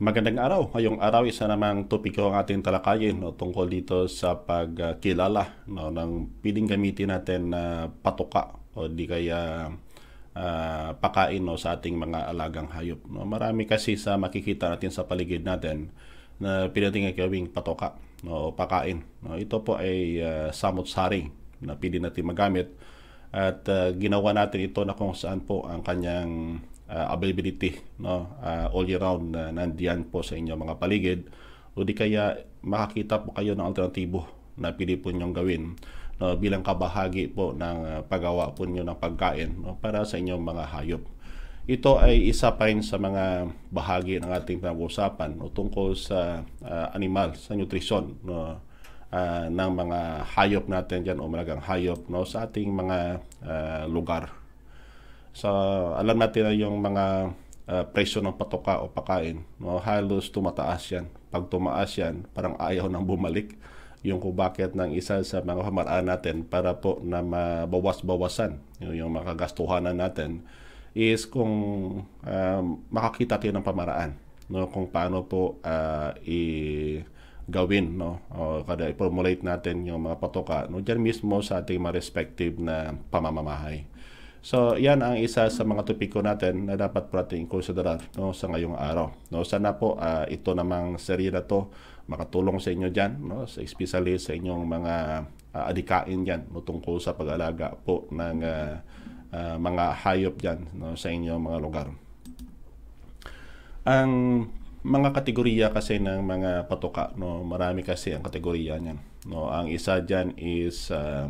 Magandang araw. Ngayong araw, isa namang topiko ang ating talakayin no, tungkol dito sa pagkilala no, ng piling gamitin natin na uh, patuka o di kaya uh, pakain no, sa ating mga alagang hayop. No. Marami kasi sa makikita natin sa paligid natin na pinating gawing patuka no, o pakain. No. Ito po ay uh, ah, samot-saring na pili natin magamit at uh, ginawa natin ito na kung saan po ang kanyang uh, availability no uh, all year round na uh, nandiyan po sa inyo mga paligid o di kaya makakita po kayo ng alternatibo na pili po ninyong gawin no, bilang kabahagi po ng uh, paggawa po niyo ng pagkain no, para sa inyong mga hayop. Ito ay isa pa rin sa mga bahagi ng ating pag-uusapan no, tungkol sa uh, animal, sa nutrition no, uh, ng mga hayop natin diyan o malagang hayop no, sa ating mga uh, lugar So, alam natin na yung mga uh, presyo ng patoka o pakain, no, halos tumataas yan. Pag tumaas yan, parang ayaw nang bumalik yung kung bakit ng isa sa mga pamaraan natin para po na mabawas-bawasan yung, yung mga natin is kung uh, makakita tayo ng pamaraan no kung paano po uh, ah, i gawin no o kada i-formulate natin yung mga patoka no diyan mismo sa ating mga respective na pamamamahay. So, yan ang isa sa mga topic ko natin na dapat po natin konsiderar no, sa ngayong araw. No, sana po uh, ito namang seri na to makatulong sa inyo dyan, no, especially sa inyong mga uh, ah, adikain dyan no, tungkol sa pag-alaga po ng uh, uh, mga hayop dyan no, sa inyong mga lugar. Ang mga kategorya kasi ng mga patoka no marami kasi ang kategorya niyan no ang isa diyan is uh,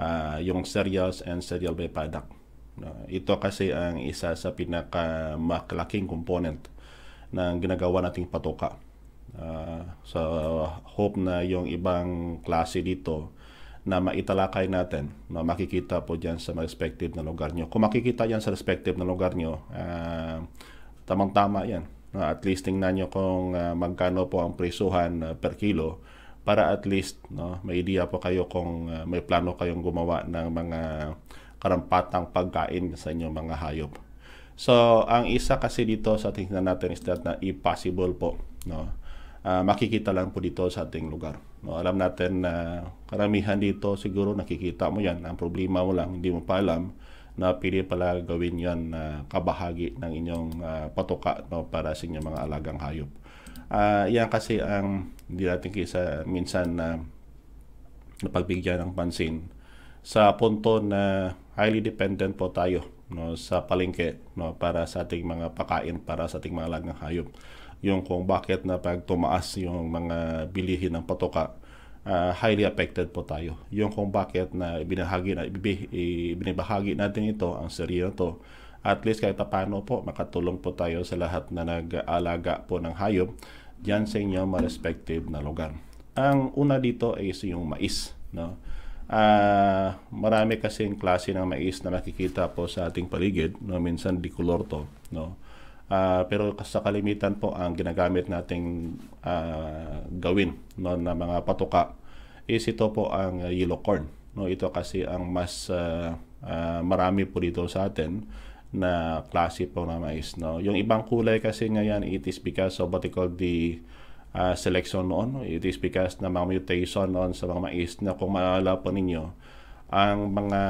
uh, yung cereals and cereal by product. Uh, ito kasi ang isa sa pinaka component ng ginagawa nating patoka. Uh, ah, so, hope na yung ibang klase dito na maitalakay natin na makikita po dyan sa respective na lugar nyo. Kung makikita yan sa respective na lugar nyo, uh, tamang-tama yan. Uh, at least tingnan nyo kung uh, magkano po ang presuhan uh, per kilo para at least no, may idea po kayo kung uh, may plano kayong gumawa ng mga karampatang pagkain sa inyong mga hayop. So, ang isa kasi dito sa tingnan natin is that na impossible po. No? Uh, makikita lang po dito sa ating lugar. No, alam natin na karamihan dito siguro nakikita mo yan. Ang problema mo lang, hindi mo pa alam na pili pala gawin yan na uh, kabahagi ng inyong uh, patuka no, para sa inyong mga alagang hayop. Uh, yan kasi ang hindi natin kisa minsan na uh, napagbigyan ng pansin sa punto na highly dependent po tayo no sa palengke no para sa ating mga pakain para sa ating mga alagang hayop yung kung bakit na pag tumaas yung mga bilihin ng patoka uh, highly affected po tayo yung kung bakit na ibinahagi na ibinibahagi natin ito ang seryo to at least kahit paano po makatulong po tayo sa lahat na nag-aalaga po ng hayop dyan sa inyong respective na lugar. Ang una dito is yung mais. No? Uh, marami kasing klase ng mais na nakikita po sa ating paligid. No? Minsan di color to. No? Uh, pero sa kalimitan po ang ginagamit nating uh, gawin no, na mga patuka is ito po ang yellow corn. No? Ito kasi ang mas uh, uh, marami po dito sa atin na klase po ng mais. No? Yung ibang kulay kasi ngayon, it is because of what call the uh, selection noon. It is because na mga mutation noon sa mga mais na kung maalala po ninyo, ang mga,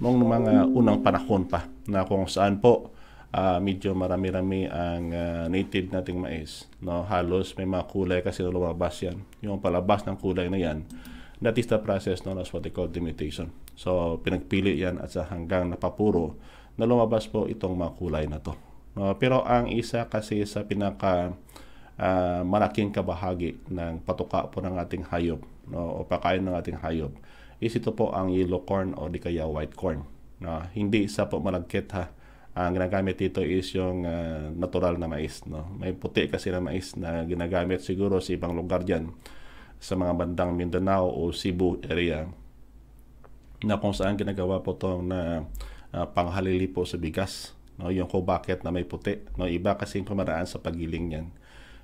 nung mga unang panahon pa na kung saan po uh, medyo marami-rami ang uh, native nating mais. No? Halos may mga kulay kasi lumabas yan. Yung palabas ng kulay na yan, that is the process known as what they call the mutation. So, pinagpili yan at sa hanggang napapuro na lumabas po itong mga kulay na to. Uh, pero ang isa kasi sa pinaka uh, malaking kabahagi ng patuka po ng ating hayop no, o pakain ng ating hayop is ito po ang yellow corn o di kaya white corn. No, hindi isa po malagkit ha. Ang ginagamit dito is yung uh, natural na mais. No? May puti kasi na mais na ginagamit siguro sa ibang lugar dyan sa mga bandang Mindanao o Cebu area na kung saan ginagawa po itong na uh, uh, panghalili po sa bigas. No, yung kung bucket na may puti. No, iba kasi yung pamaraan sa pagiling niyan.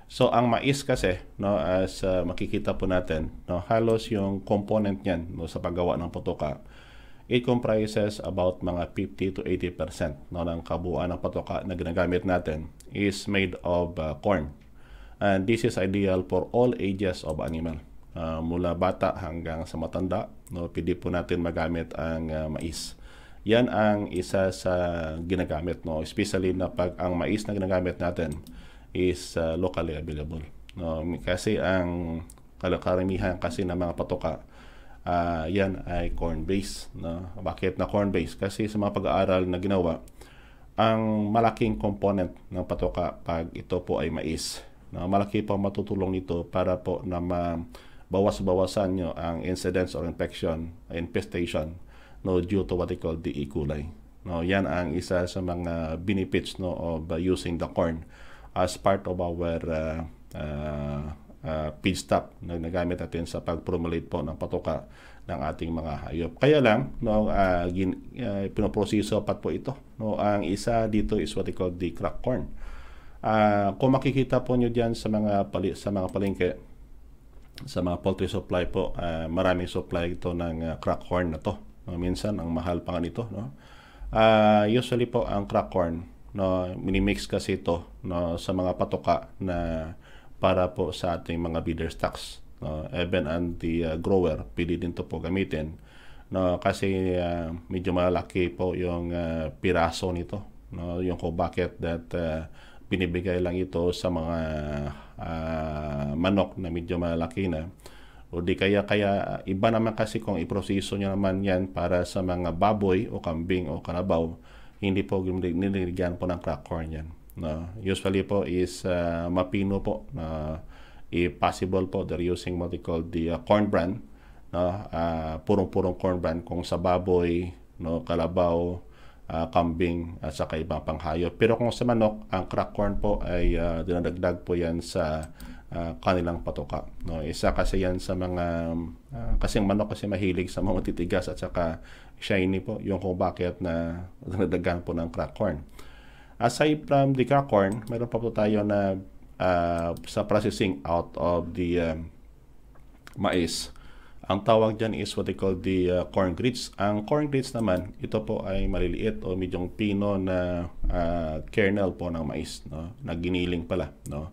So ang mais kasi no as uh, makikita po natin no halos yung component niyan no sa paggawa ng putoka it comprises about mga 50 to 80% no ng kabuuan ng patoka na ginagamit natin is made of uh, corn. And this is ideal for all ages of animal. Uh, mula bata hanggang sa matanda, no, pwede po natin magamit ang uh, mais. Yan ang isa sa ginagamit, no? especially na pag ang mais na ginagamit natin is uh, locally available. No? Kasi ang karamihan kasi ng mga patoka, uh, yan ay corn-based. No? Bakit na corn-based? Kasi sa mga pag-aaral na ginawa, ang malaking component ng patoka pag ito po ay mais. No, malaki po matutulong nito para po na mabawas-bawasan nyo ang incidence or infection, infestation no due to what they call the E. coli. No, yan ang isa sa mga benefits no of uh, using the corn as part of our uh, uh, uh, feed na nagamit natin sa pag-formulate po ng patoka ng ating mga hayop. Kaya lang, no, uh, gin, uh, pinoproseso pat po ito. No, ang isa dito is what they call the crack corn. Uh, kung makikita po niyo diyan sa mga, pali, sa mga palengke, sa mga poultry supply po, uh, maraming supply ito ng uh, crack corn na to No, minsan ang mahal pa nga nito, no. Uh, usually po ang crack corn, no, minimix kasi ito no sa mga patoka na para po sa ating mga breeder stocks. No, even and the uh, grower, pili din to po gamitin. No, kasi uh, medyo malaki po yung uh, piraso nito. No, yung kung bakit that uh, binibigay lang ito sa mga uh, manok na medyo malaki na o di kaya kaya iba naman kasi kung iproseso nyo naman yan para sa mga baboy o kambing o kalabaw, hindi po niligyan po ng crack corn yan. No? Usually po is uh, mapino po na uh, if possible po they're using what they call the uh, corn brand no uh, purong-purong corn brand kung sa baboy no kalabaw uh, kambing at saka ibang panghayop pero kung sa manok ang crack corn po ay uh, dinadagdag po yan sa uh, kanilang patoka. No, isa kasi 'yan sa mga uh, ah, kasi manok kasi mahilig sa mga titigas at saka shiny po yung kung bakit na nadagdagan po ng crack corn. Aside from the crack corn, meron pa po tayo na uh, sa processing out of the um, mais. Ang tawag dyan is what they call the uh, corn grits. Ang corn grits naman, ito po ay maliliit o medyong pino na uh, kernel po ng mais, no? na giniling pala. No?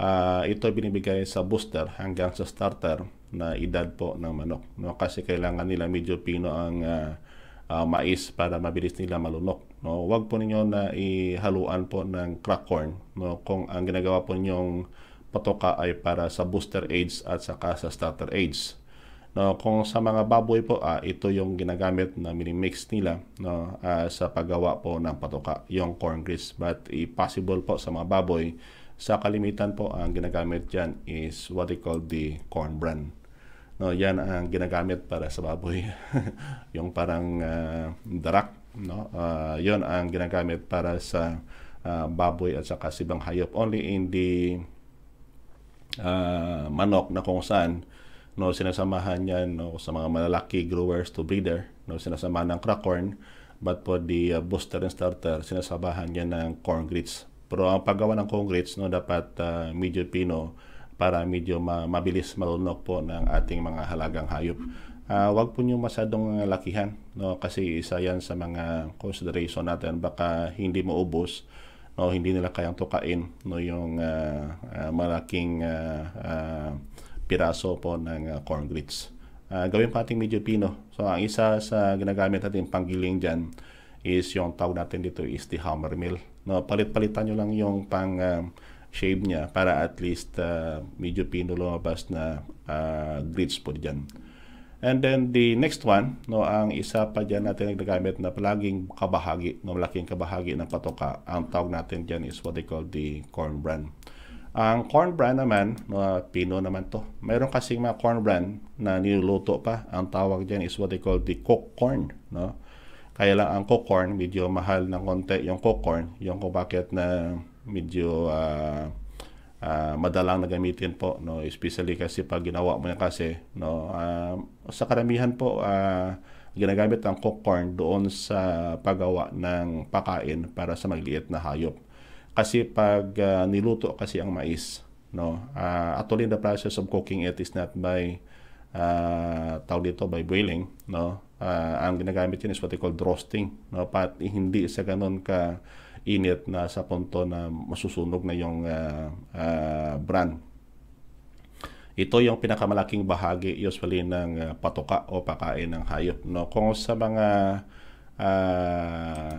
uh, ah, ito binibigay sa booster hanggang sa starter na edad po ng manok no kasi kailangan nila medyo pino ang uh, uh, mais para mabilis nila malunok no wag po ninyo na ihaluan po ng crack corn no kung ang ginagawa po ninyong patoka ay para sa booster age at saka sa starter age no kung sa mga baboy po ah, ito yung ginagamit na minimix nila no ah, sa paggawa po ng patoka yung corn grease but i possible po sa mga baboy sa kalimitan po, ang ginagamit dyan is what they call the corn bran. No, yan ang ginagamit para sa baboy. yung parang uh, darak. No? Uh, ah, yon ang ginagamit para sa uh, baboy at sa kasibang hayop. Only in the uh, manok na kung saan no sinasamahan yan no sa mga malalaki growers to breeder no sinasamahan ng crack corn but for the uh, booster and starter sinasabahan yan ng corn grits pero ang paggawa ng Congress, no, dapat uh, medyo pino para medyo ma- mabilis malunok po ng ating mga halagang hayop. Uh, wag po niyo masyadong ah, lakihan no kasi isa yan sa mga consideration natin baka hindi maubos no hindi nila kayang tukain no yung uh, uh, malaking uh, uh, piraso po ng uh, corn grits. Uh, gawin pa ating medyo pino. So ang isa sa ginagamit natin panggiling diyan is yung tawag natin dito is the hammer mill No, palit-palitan nyo lang yung pang um, shave niya para at least uh, medyo pino lumabas na uh, grids po diyan. And then the next one, no, ang isa pa diyan natin nagagamit na palaging kabahagi, no, malaking kabahagi ng patoka. Ang tawag natin diyan is what they call the corn bran. Ang corn bran naman, no, pino naman to. Mayroon kasi mga corn bran na niluluto pa. Ang tawag diyan is what they call the cooked corn, no. Kaya lang ang cocorn, medyo mahal ng konti yung cocorn. Yung kung bakit na medyo uh, uh, madalang na gamitin po. No? Especially kasi pag ginawa mo yan kasi, no? Uh, sa karamihan po, uh, ginagamit ang cocorn doon sa paggawa ng pakain para sa magliit na hayop. Kasi pag uh, niluto kasi ang mais, no? Uh, actually, the process of cooking it is not by uh, tawag dito by boiling, no? Uh, ang ginagamit yun is what they call roasting, no? Pat hindi sa ganun ka init na sa punto na masusunog na yung uh, ah, uh, brand. Ito yung pinakamalaking bahagi usually ng uh, patuka o pakain ng hayop, no? Kung sa mga uh,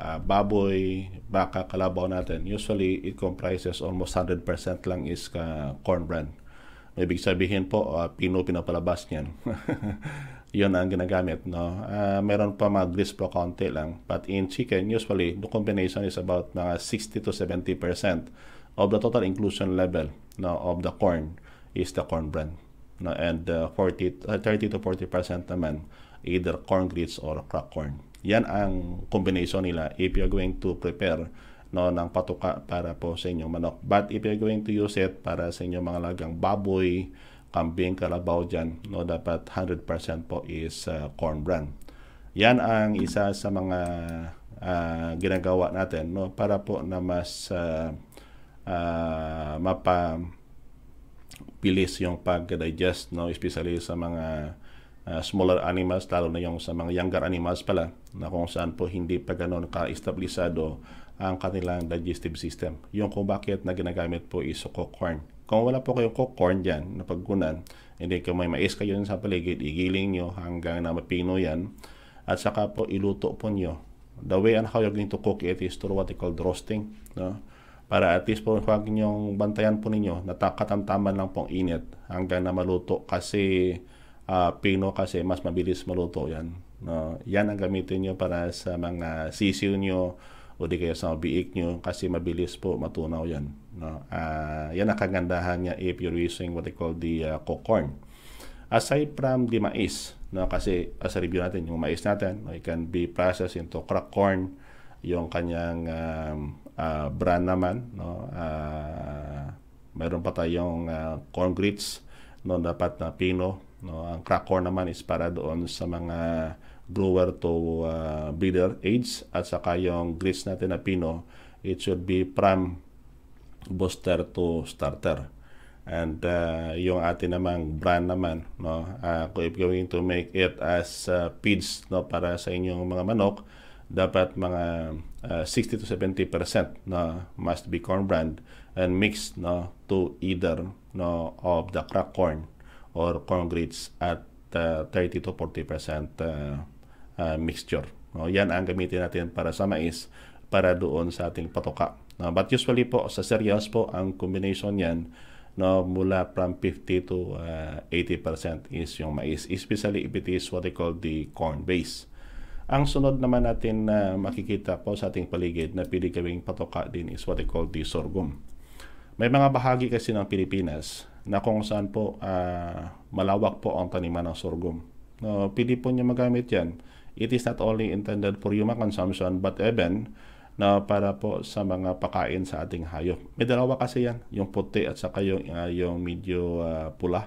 uh, baboy, baka, kalabaw natin, usually it comprises almost 100% lang is uh, corn brand Ibig sabihin po, uh, Pino pinapalabas niyan. Yun ang ginagamit. No? Uh, meron pa mga grease po konti lang. But in chicken, usually, the combination is about mga 60 to 70% of the total inclusion level no, of the corn is the corn brand. No? And uh, 40, uh, 30 to 40% naman, either corn grits or cracked corn. Yan ang combination nila if you're going to prepare no ng patuka para po sa inyong manok. But if you're going to use it para sa inyong mga lagang baboy, kambing, kalabaw dyan, no, dapat 100% po is uh, corn bran. Yan ang isa sa mga uh, ginagawa natin no para po na mas uh, uh, mapa pilis yung pag-digest no especially sa mga uh, smaller animals lalo na yung sa mga younger animals pala na kung saan po hindi pa ganoon ka-establisado ang kanilang digestive system. Yung kung bakit na ginagamit po is corn. Kung wala po kayong corn dyan na pagkunan, hindi kayo may mais kayo sa paligid, igiling nyo hanggang na mapino yan. At saka po iluto po nyo. The way on how you're going to cook it is through what they call roasting. No? Para at least po huwag nyong bantayan po ninyo, na katamtaman lang pong init hanggang na maluto kasi uh, pino kasi mas mabilis maluto yan. No? Yan ang gamitin nyo para sa mga sisiw nyo, o di kaya sa biik nyo kasi mabilis po matunaw yan. No? Uh, yan ang kagandahan niya if you're using what they call the uh, cocorn. Aside from the mais, no? kasi as a review natin, yung mais natin, no? it can be processed into crack corn, yung kanyang um, uh, brand naman. No? Uh, meron pa tayong uh, corn grits, no? dapat na pino. No? Ang crack corn naman is para doon sa mga grower to uh, breeder age at saka yung grades natin na pino it should be from booster to starter and uh, yung atin namang brand naman no uh, if going to make it as uh, feeds no para sa inyong mga manok dapat mga uh, 60 to 70% no must be corn brand and mixed no to either no of the crack corn or corn grits at uh, 30 to 40% uh, uh, mixture. No, yan ang gamitin natin para sa mais para doon sa ating patoka. No, but usually po sa cereals po ang combination yan no mula from 50 to uh, ah, 80% is yung mais especially if it is what they call the corn base. Ang sunod naman natin na uh, makikita po sa ating paligid na pili gawing patoka din is what they call the sorghum. May mga bahagi kasi ng Pilipinas na kung saan po uh, malawak po ang taniman ng sorghum. No, pili po niya magamit yan it is not only intended for human consumption but even na para po sa mga pakain sa ating hayop. May dalawa kasi yan, yung puti at saka yung, uh, yung medyo uh, pula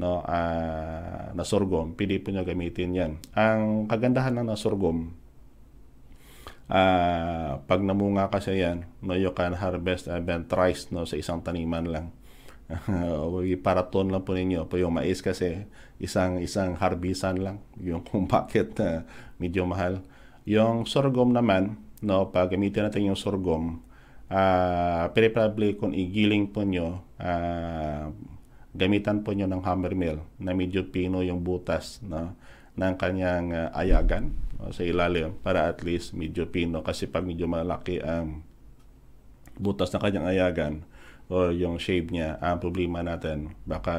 no, uh, na sorghum. Pili po nyo gamitin yan. Ang kagandahan ng sorghum, uh, pag namunga kasi yan, no, you can harvest even thrice no, sa isang taniman lang iparaton lang po ninyo. Pero yung mais kasi isang isang harbisan lang. Yung kung bakit uh, medyo mahal. Yung sorghum naman, no, pag gamitin natin yung sorghum, uh, preferably kung igiling po nyo, uh, gamitan po nyo ng hammer mill na medyo pino yung butas no, ng kanyang uh, ayagan no, sa ilalim para at least medyo pino kasi pag medyo malaki ang butas ng kanyang ayagan, o yung shape niya. Ang problema natin, baka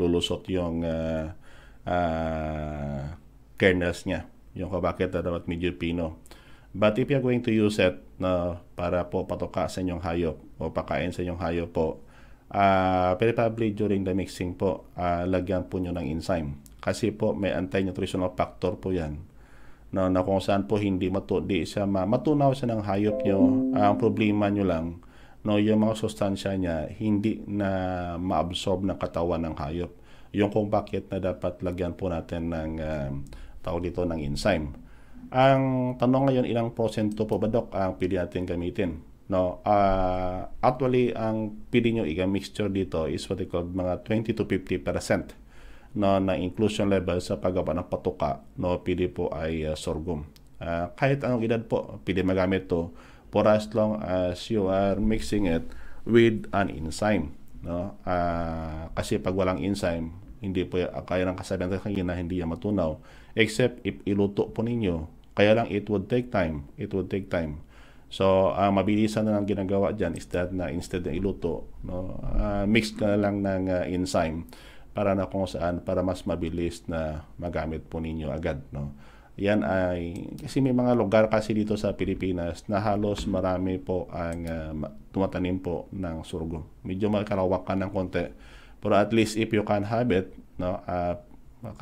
lulusot yung uh, uh, kernels niya. Yung kabakit na dapat medyo pino. But if you're going to use it na para po patuka sa inyong hayop o pakain sa inyong hayop po, uh, ah, probably during the mixing po, uh, lagyan po nyo ng enzyme. Kasi po may anti-nutritional factor po yan no, na kung saan po hindi matu di siya ma matunaw siya ng hayop nyo. Uh, ang problema nyo lang, no yung mga sustansya niya hindi na maabsorb ng katawan ng hayop. Yung kung bakit na dapat lagyan po natin ng uh, tawag dito ng enzyme. Ang tanong ngayon ilang porsyento po ba dok ang pwede natin gamitin? No, uh, actually ang pwede nyo i-mixture dito is what they call mga 20 to 50 no, na inclusion level sa paggawa ng patuka no, pwede po ay uh, sorghum. Uh, kahit anong edad po, pwede magamit to for as long as you are mixing it with an enzyme. No? Uh, kasi pag walang enzyme, hindi po kaya ng kasabihan sa kanina hindi yan matunaw. Except if iluto po ninyo. Kaya lang it would take time. It would take time. So, uh, mabilisan na lang ginagawa diyan is that na instead na iluto, no, uh, mix na lang ng uh, enzyme para na kung saan, para mas mabilis na magamit po ninyo agad. No? yan ay kasi may mga lugar kasi dito sa Pilipinas na halos marami po ang uh, tumatanim po ng sorghum. Medyo magkarawak ka ng konti. Pero at least if you can have it, no, uh,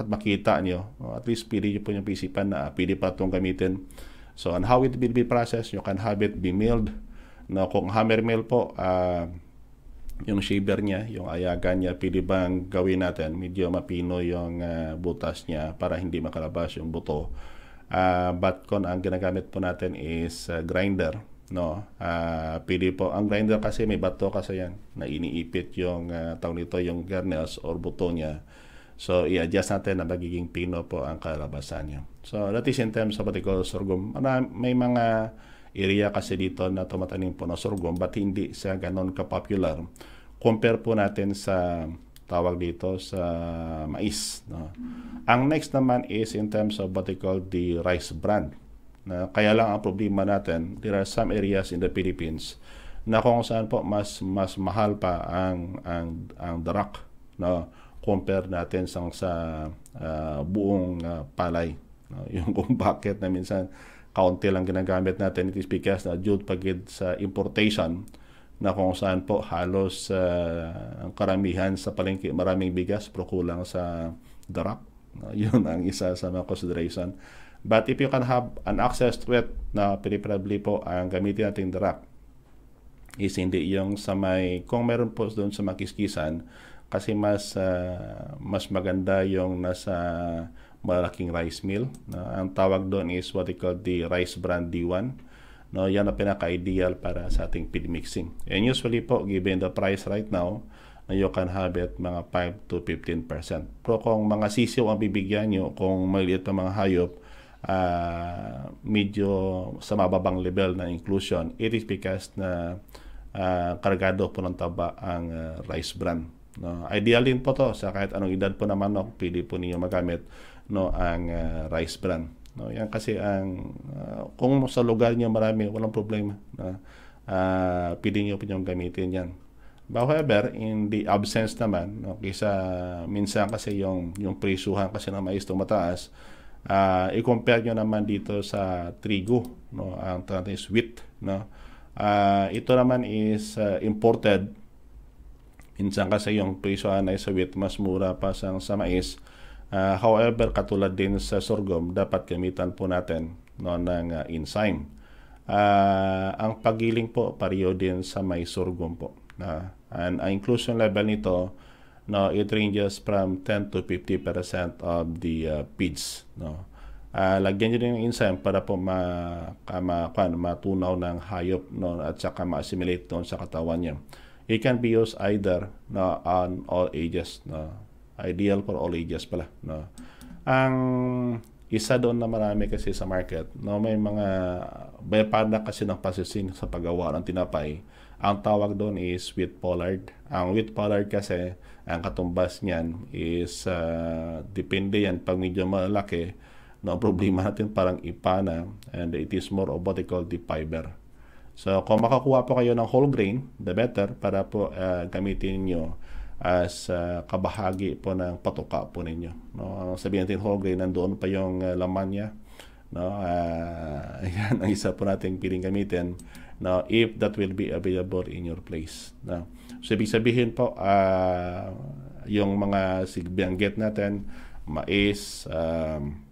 makita nyo, at least pili nyo po yung pisipan na uh, pili pa itong gamitin. So, on how it will be processed, you can have it be milled. No, kung hammer mill po, uh, yung shaver niya, yung ayagan niya, pili bang gawin natin medyo mapino yung uh, butas niya para hindi makalabas yung buto. Uh, but kon ang ginagamit po natin is uh, grinder, no. Uh, pili po ang grinder kasi may bato kasi yan na iniipit yung uh, tawag nito yung kernels or buto niya. So i-adjust natin na magiging pino po ang kalabasan niya. So that is in terms of what they call sorghum. May mga area kasi dito na tumatanim po ng sorghum but hindi siya ganon ka-popular. Compare po natin sa tawag dito sa mais. No? Ang next naman is in terms of what they call the rice brand. Na, kaya lang ang problema natin, there are some areas in the Philippines na kung saan po mas mas mahal pa ang ang ang drak no compare natin sa sa uh, buong uh, palay no? yung kung bakit na minsan kaunti lang ginagamit natin. It is because na due pagid sa importation na kung saan po halos uh, ang karamihan sa palengke maraming bigas pero kulang sa darap. Uh, yun ang isa sa mga consideration. But if you can have an access to it na preferably po ang gamitin nating darap is hindi yung sa may kung meron po doon sa makiskisan kasi mas uh, mas maganda yung nasa malalaking rice mill. No? Ang tawag doon is what they call the rice brand D1. No, yan ang pinaka-ideal para sa ating feed mixing. And usually po, given the price right now, you can have it mga 5 to 15%. Pero kung mga sisiw ang bibigyan nyo, kung maliliit na mga hayop, uh, medyo sa mababang level ng inclusion, it is because na uh, kargado po ng taba ang uh, rice bran. No? Ideal din po to sa kahit anong edad po naman, no, pili po ninyo magamit no ang uh, rice bran. No, yan kasi ang uh, kung sa lugar niyo marami, walang problema na uh, pwede niyo po gamitin yan. however, in the absence naman, no, kisa minsan kasi yung, yung presuhan kasi ng mais tumataas, uh, i-compare niyo naman dito sa trigo, no, ang term is wheat. No? Uh, ito naman is uh, imported. Minsan kasi yung presuhan ay sa wheat mas mura pa sa, sa mais. Uh, however, katulad din sa sorghum, dapat gamitan po natin no, ng uh, enzyme. Uh, ang pagiling po, pariyo din sa may sorghum po. Uh, and ang inclusion level nito, no, it ranges from 10 to 50% of the uh, feeds. No. Uh, lagyan nyo din ng enzyme para po ma, uh, ma, kwan, matunaw ng hayop no, at saka ma-assimilate doon sa katawan niya. It can be used either no, on all ages. No. Ideal for all ages pala. No? Ang isa doon na marami kasi sa market, no, may mga byproduct kasi ng processing sa paggawa ng tinapay. Ang tawag doon is wheat pollard. Ang wheat pollard kasi, ang katumbas niyan is uh, depende yan pag medyo malaki. No, problema natin parang ipana and it is more of what they call the fiber. So, kung makakuha po kayo ng whole grain, the better para po uh, gamitin niyo as uh, kabahagi po ng patuka po ninyo. No? Sabihin natin, Hogay, nandoon pa yung uh, laman niya. No? Uh, yan ang isa po nating piling gamitin. No? If that will be available in your place. No? So, ibig sabihin po, uh, yung mga sigbangget natin, mais, um,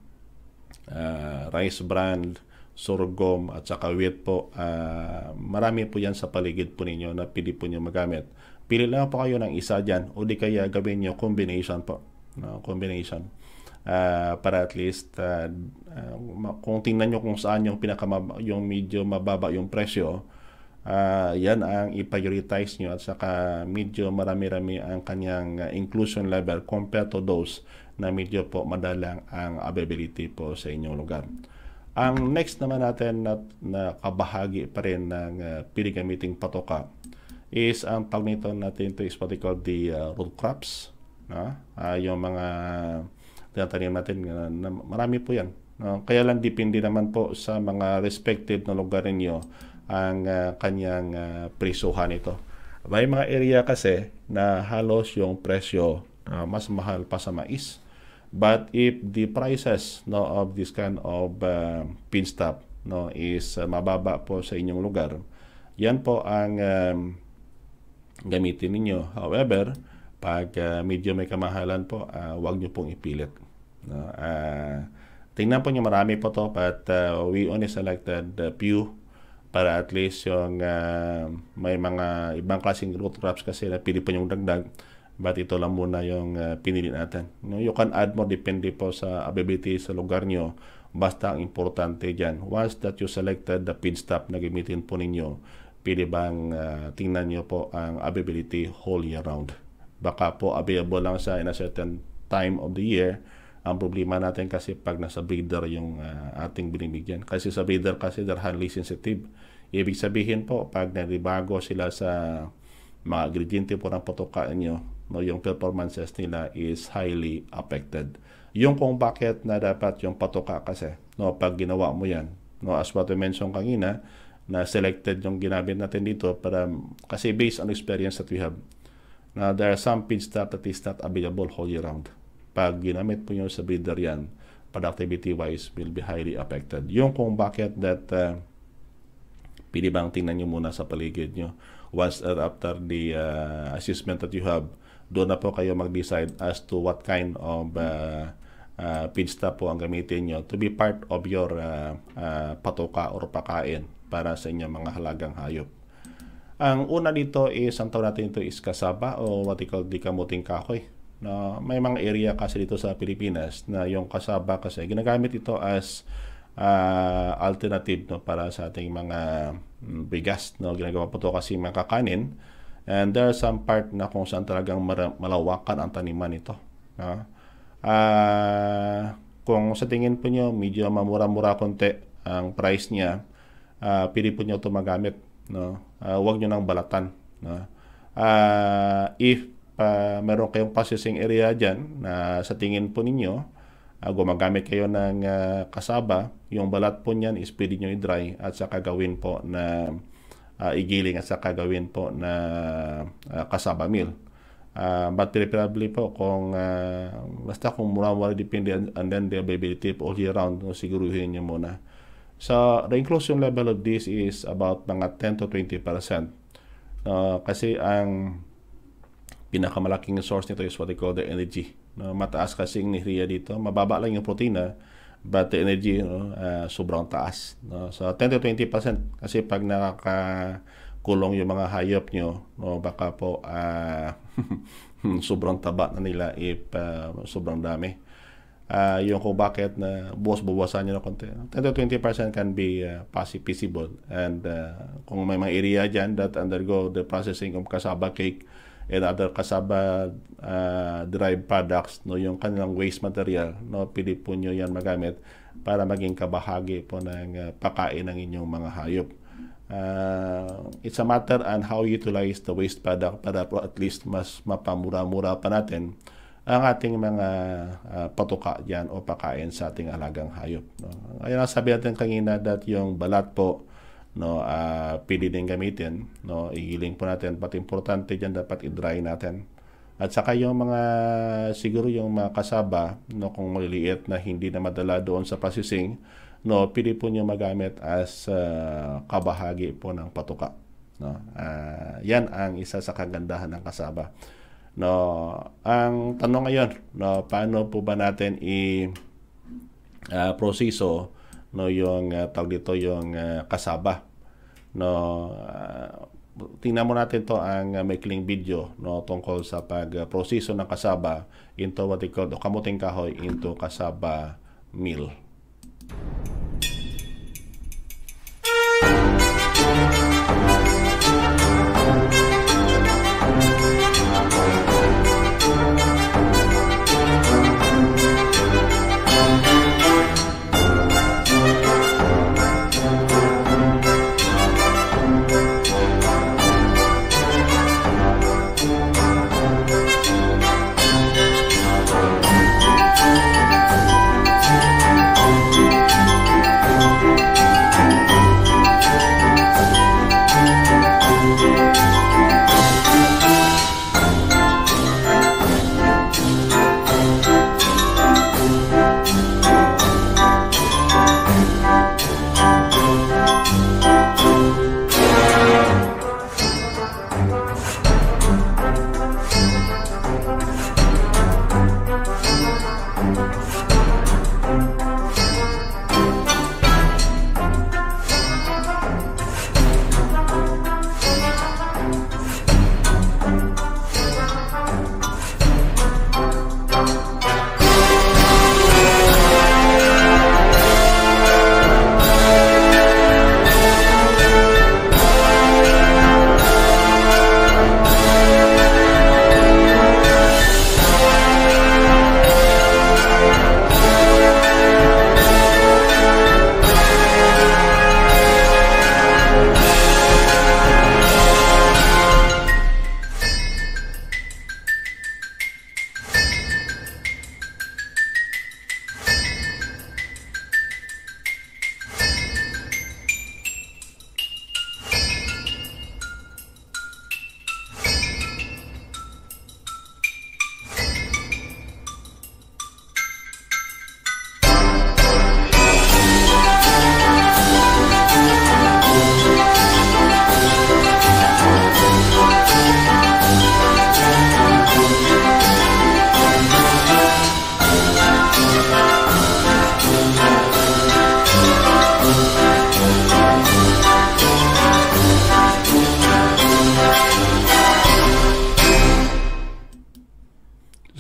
uh, rice bran, sorghum, at saka wheat po, uh, marami po yan sa paligid po ninyo na pwede po ninyo magamit. Pili lang po kayo ng isa dyan o di kaya gawin nyo combination po. No, combination. Uh, para at least uh, uh, kung tingnan nyo kung saan yung, pinaka yung medyo mababa yung presyo, uh, yan ang i-prioritize nyo at saka medyo marami-rami ang kanyang inclusion level compared to those na medyo po madalang ang availability po sa inyong lugar. Ang next naman natin na, na kabahagi pa rin ng uh, pinagamiting patoka is ang tawag nito natin ito is what they call the uh, root crops no? uh, yung mga tinatanim natin uh, na marami po yan no? kaya lang depende naman po sa mga respective na lugar ninyo ang uh, kanyang uh, prisuhan ito may mga area kasi na halos yung presyo uh, mas mahal pa sa mais but if the prices no of this kind of uh, pin no is uh, mababa po sa inyong lugar yan po ang um, gamitin ninyo. However, pag uh, medyo may kamahalan po, uh, ah, wag nyo pong ipilit. No? Uh, tingnan po nyo marami po to but uh, we only selected uh, few para at least yung uh, may mga ibang klaseng root crops kasi na pili po yung dagdag but ito lang muna yung uh, pinili natin. No, you can add more depende po sa ability sa lugar nyo basta ang importante dyan. Once that you selected the pin stop na gamitin po ninyo, pwede bang uh, tingnan nyo po ang availability whole year round. Baka po available lang siya in a certain time of the year. Ang problema natin kasi pag nasa breeder yung uh, ating binibigyan. Kasi sa breeder kasi they're highly sensitive. Ibig sabihin po, pag nalibago sila sa mga ingrediente po ng putukaan nyo, no, yung performances nila is highly affected. Yung kung bakit na dapat yung patuka kasi, no, pag ginawa mo yan, no, as what I mentioned kanina, na selected yung ginamit natin dito para kasi based on experience that we have na there are some feed stuff that is not available whole year round. Pag ginamit po nyo sa breeder yan, productivity wise will be highly affected. Yung kung bakit that uh, pili bang tingnan nyo muna sa paligid nyo once or after the uh, assessment that you have, doon na po kayo mag-decide as to what kind of uh, uh, feedstuff po ang gamitin nyo to be part of your uh, uh, patoka or pakain para sa inyong mga halagang hayop. Ang una dito is, ang tawag natin ito is kasaba o what we call dikamuting kamuting kahoy. Na may mga area kasi dito sa Pilipinas na yung kasaba kasi ginagamit ito as uh, alternative no para sa ating mga mm, bigas no ginagawa po to kasi mga kakanin and there are some part na kung saan talagang malawakan ang taniman nito no? uh, kung sa tingin po nyo medyo mamura-mura konti ang price niya uh, ah, pili po nyo ito magamit. No? Uh, huwag nyo nang balatan. No? Uh, if uh, meron kayong processing area dyan na uh, sa tingin po ninyo, uh, gumagamit kayo ng uh, kasaba, yung balat po niyan is pwede nyo i-dry at saka gawin po na uh, igiling at saka gawin po na uh, kasaba meal. Uh, but preferably po kung uh, basta kung mura-mura depende and then the availability po all year round, siguruhin nyo muna So, the inclusion level of this is about mga 10 to 20%. Uh, kasi ang pinakamalaking source nito is what they call the energy. No, mataas kasi ang nihriya dito. Mababa lang yung protina, but the energy no, uh, ah, sobrang taas. No? So, 10 to 20% kasi pag nakakulong yung mga hayop nyo, no, baka po uh, sobrang taba na nila if uh, sobrang dami uh, yung kung bakit na uh, bubuwasan buwasan nyo ng konti. 10 to 20% can be uh, ah, possible. And uh, kung may mga area dyan that undergo the processing of cassava cake and other cassava uh, derived products, no, yung kanilang waste material, no, pili po nyo yan magamit para maging kabahagi po ng uh, pakain ng inyong mga hayop. Uh, it's a matter on how you utilize the waste product para at least mas mapamura-mura pa natin ang ating mga uh, patuka diyan o pakain sa ating alagang hayop. No? Kaya sabi natin kanina that yung balat po no uh, ah, pili din gamitin no igiling po natin pati importante diyan dapat i-dry natin at saka yung mga siguro yung mga kasaba no kung maliliit na hindi na madala doon sa pasising no pili po niyo magamit as uh, kabahagi po ng patuka no uh, yan ang isa sa kagandahan ng kasaba No, ang tanong ngayon, no, paano po ba natin i uh, proseso no yung uh, tawag dito yung uh, kasaba. No, uh, tingnan mo natin to ang uh, maikling video no tungkol sa pagproseso ng kasaba into what they call kamuting kahoy into kasaba meal.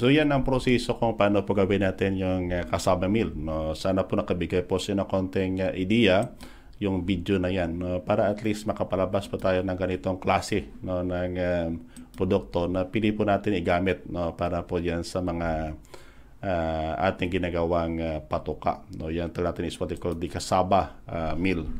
So yan ang proseso kung paano po gawin natin yung uh, meal. No? Sana po nakabigay po sa ng konting uh, idea yung video na yan no? para at least makapalabas po tayo ng ganitong klase no? ng um, produkto na pili po natin igamit no? para po yan sa mga uh, ating ginagawang uh, patuka. No? Yan talaga natin is what they call the cassava uh, ah, meal.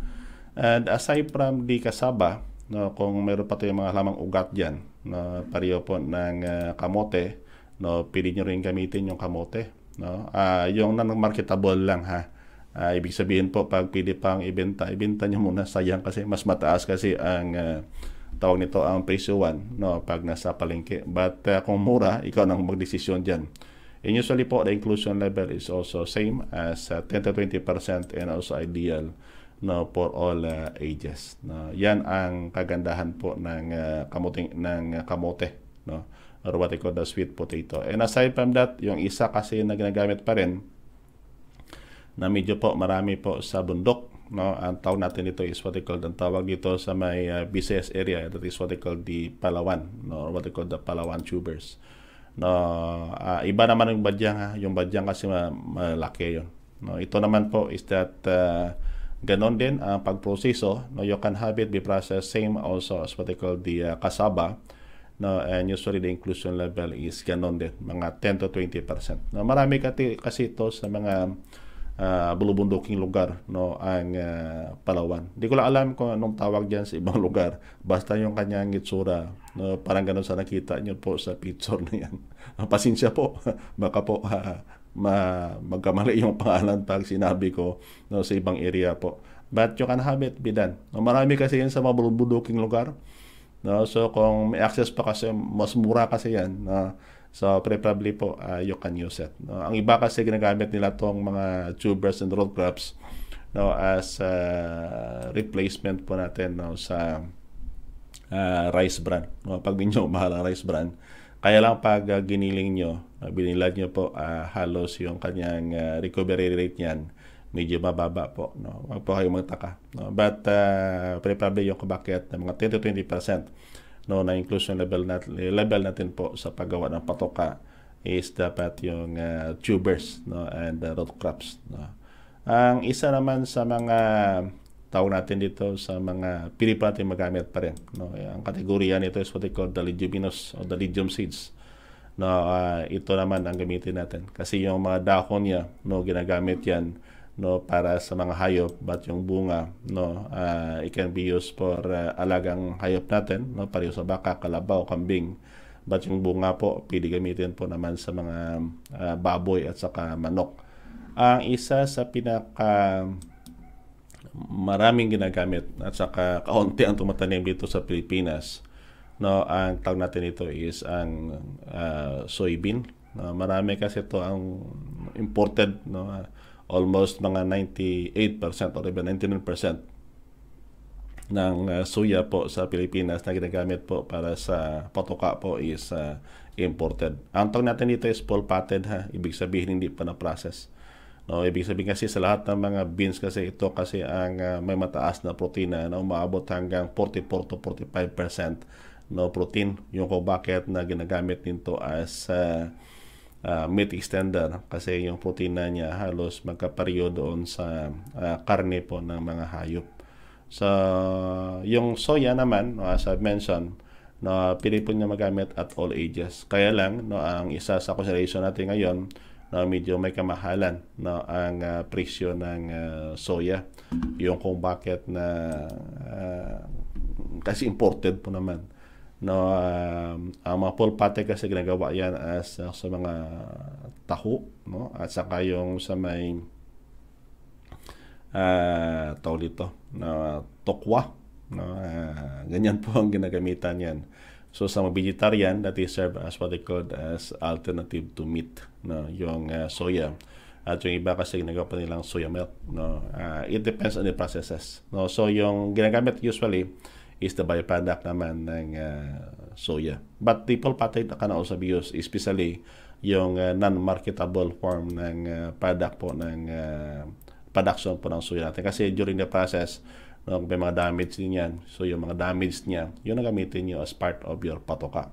And aside from the cassava, no, kung meron pa tayong mga lamang ugat dyan, no, pareho po ng uh, kamote, no pwede nyo rin gamitin yung kamote no uh, yung non-marketable lang ha uh, ibig sabihin po pag pwede pang ibenta ibenta nyo muna sayang kasi mas mataas kasi ang uh, tawag nito ang presyo 1 no pag nasa palengke but uh, kung mura ikaw nang magdesisyon diyan and usually po the inclusion level is also same as uh, 10 to 20% and also ideal no for all uh, ages no yan ang kagandahan po ng uh, kamuting ng uh, kamote no or what I call the sweet potato. And aside from that, yung isa kasi yung nagagamit pa rin na medyo po marami po sa bundok. No? Ang tawag natin dito is what I call, ang tawag dito sa may uh, business area, that is what they call the Palawan, no? or what I call the Palawan tubers. No, uh, iba naman yung badyang ha. Yung badyang kasi malaki yon No, ito naman po is that uh, ganon din ang pagproseso. No, you can have it be processed same also as what they call the uh, ah, kasaba no and usually the inclusion level is ganun din mga 10 to 20% no marami kasi kasi ito sa mga uh, bulubunduking lugar no ang uh, Palawan hindi ko lang alam kung anong tawag diyan sa ibang lugar basta yung kanyang itsura no parang ganun sa nakita niyo po sa picture na yan pasensya po baka po uh, ma magkamali yung pangalan pag sinabi ko no sa ibang area po but you can have it done no marami kasi yan sa mga bulubunduking lugar No? So kung may access pa kasi, mas mura kasi yan. No? So preferably po, uh, you can use it. No? Ang iba kasi ginagamit nila tong mga tubers and road crops no, as uh, replacement po natin no, sa uh, rice bran. No? Pag minyo, mahal ang rice bran. Kaya lang pag uh, giniling nyo, uh, binilad nyo po, uh, halos yung kanyang uh, recovery rate niyan medyo mababa po. No? Huwag po kayong magtaka. No? But uh, probably yung bakit mga 10 to 20% no, na inclusion level natin, level natin po sa paggawa ng patoka is dapat yung uh, tubers no, and uh, root crops. No? Ang isa naman sa mga tawag natin dito sa mga pili natin magamit pa rin. No? Ang kategorya nito is what they call the leguminous or the legume seeds no uh, ito naman ang gamitin natin kasi yung mga dahon niya no ginagamit yan no para sa mga hayop but yung bunga no uh, it can be used for uh, alagang hayop natin no pareho sa baka kalabaw kambing but yung bunga po pwede gamitin po naman sa mga uh, baboy at saka manok ang isa sa pinaka maraming ginagamit at saka kaunti ang tumatanim dito sa Pilipinas no ang tawag natin ito is ang uh, soybean no, marami kasi to ang imported no almost mga 98% or even 99% ng uh, suya po sa Pilipinas na ginagamit po para sa potoka po is uh, imported. Ang tawag natin dito is full potted ha. Ibig sabihin hindi pa na-process. No, ibig sabihin kasi sa lahat ng mga beans kasi ito kasi ang uh, may mataas na protina na umaabot hanggang 44 to 45% no protein. Yung kung bakit na ginagamit nito as uh, uh, meat extender kasi yung protina niya halos magkapareho doon sa uh, karne po ng mga hayop. So, yung soya naman, no, as I mentioned, no, pili po niya magamit at all ages. Kaya lang, no, ang isa sa consideration natin ngayon, no, medyo may kamahalan no, ang uh, presyo ng uh, soya. Yung kung bakit na uh, kasi imported po naman No, uh, ang mga pole kasi ginagawa yan as uh, sa mga taho, no? At saka yung sa may uh, tawag dito, no, tokwa, no? Uh, ganyan po ang ginagamitan yan. So sa mga vegetarian, that is served as what they called as alternative to meat, no? Yung uh, soya. At yung iba kasi ginagawa pa nilang soya milk, no? Uh, it depends on the processes, no? So yung ginagamit usually is the byproduct naman ng uh, soya. But triple patid na kanao sa bios, especially yung uh, non-marketable form ng uh, product po ng uh, production po ng soya natin. Kasi during the process, no, may mga damage din yan. So, yung mga damage niya, yun ang gamitin nyo as part of your patoka.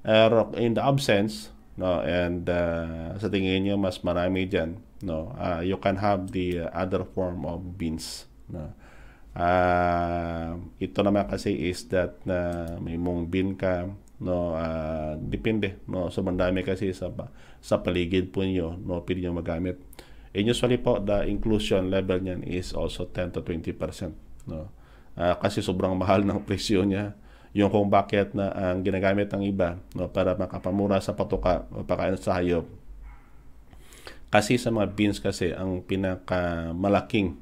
Uh, in the absence, no, and uh, sa tingin nyo, mas marami dyan, no, uh, you can have the uh, other form of beans. No. Uh, ito naman kasi is that uh, may mong bin ka no uh, depende no so mandami kasi sa sa paligid po niyo no pwede niyo magamit and usually po the inclusion level niyan is also 10 to 20% no uh, kasi sobrang mahal ng presyo niya yung kung bakit na ang ginagamit ng iba no para makapamura sa patuka o pakain sa hayop kasi sa mga beans kasi ang pinakamalaking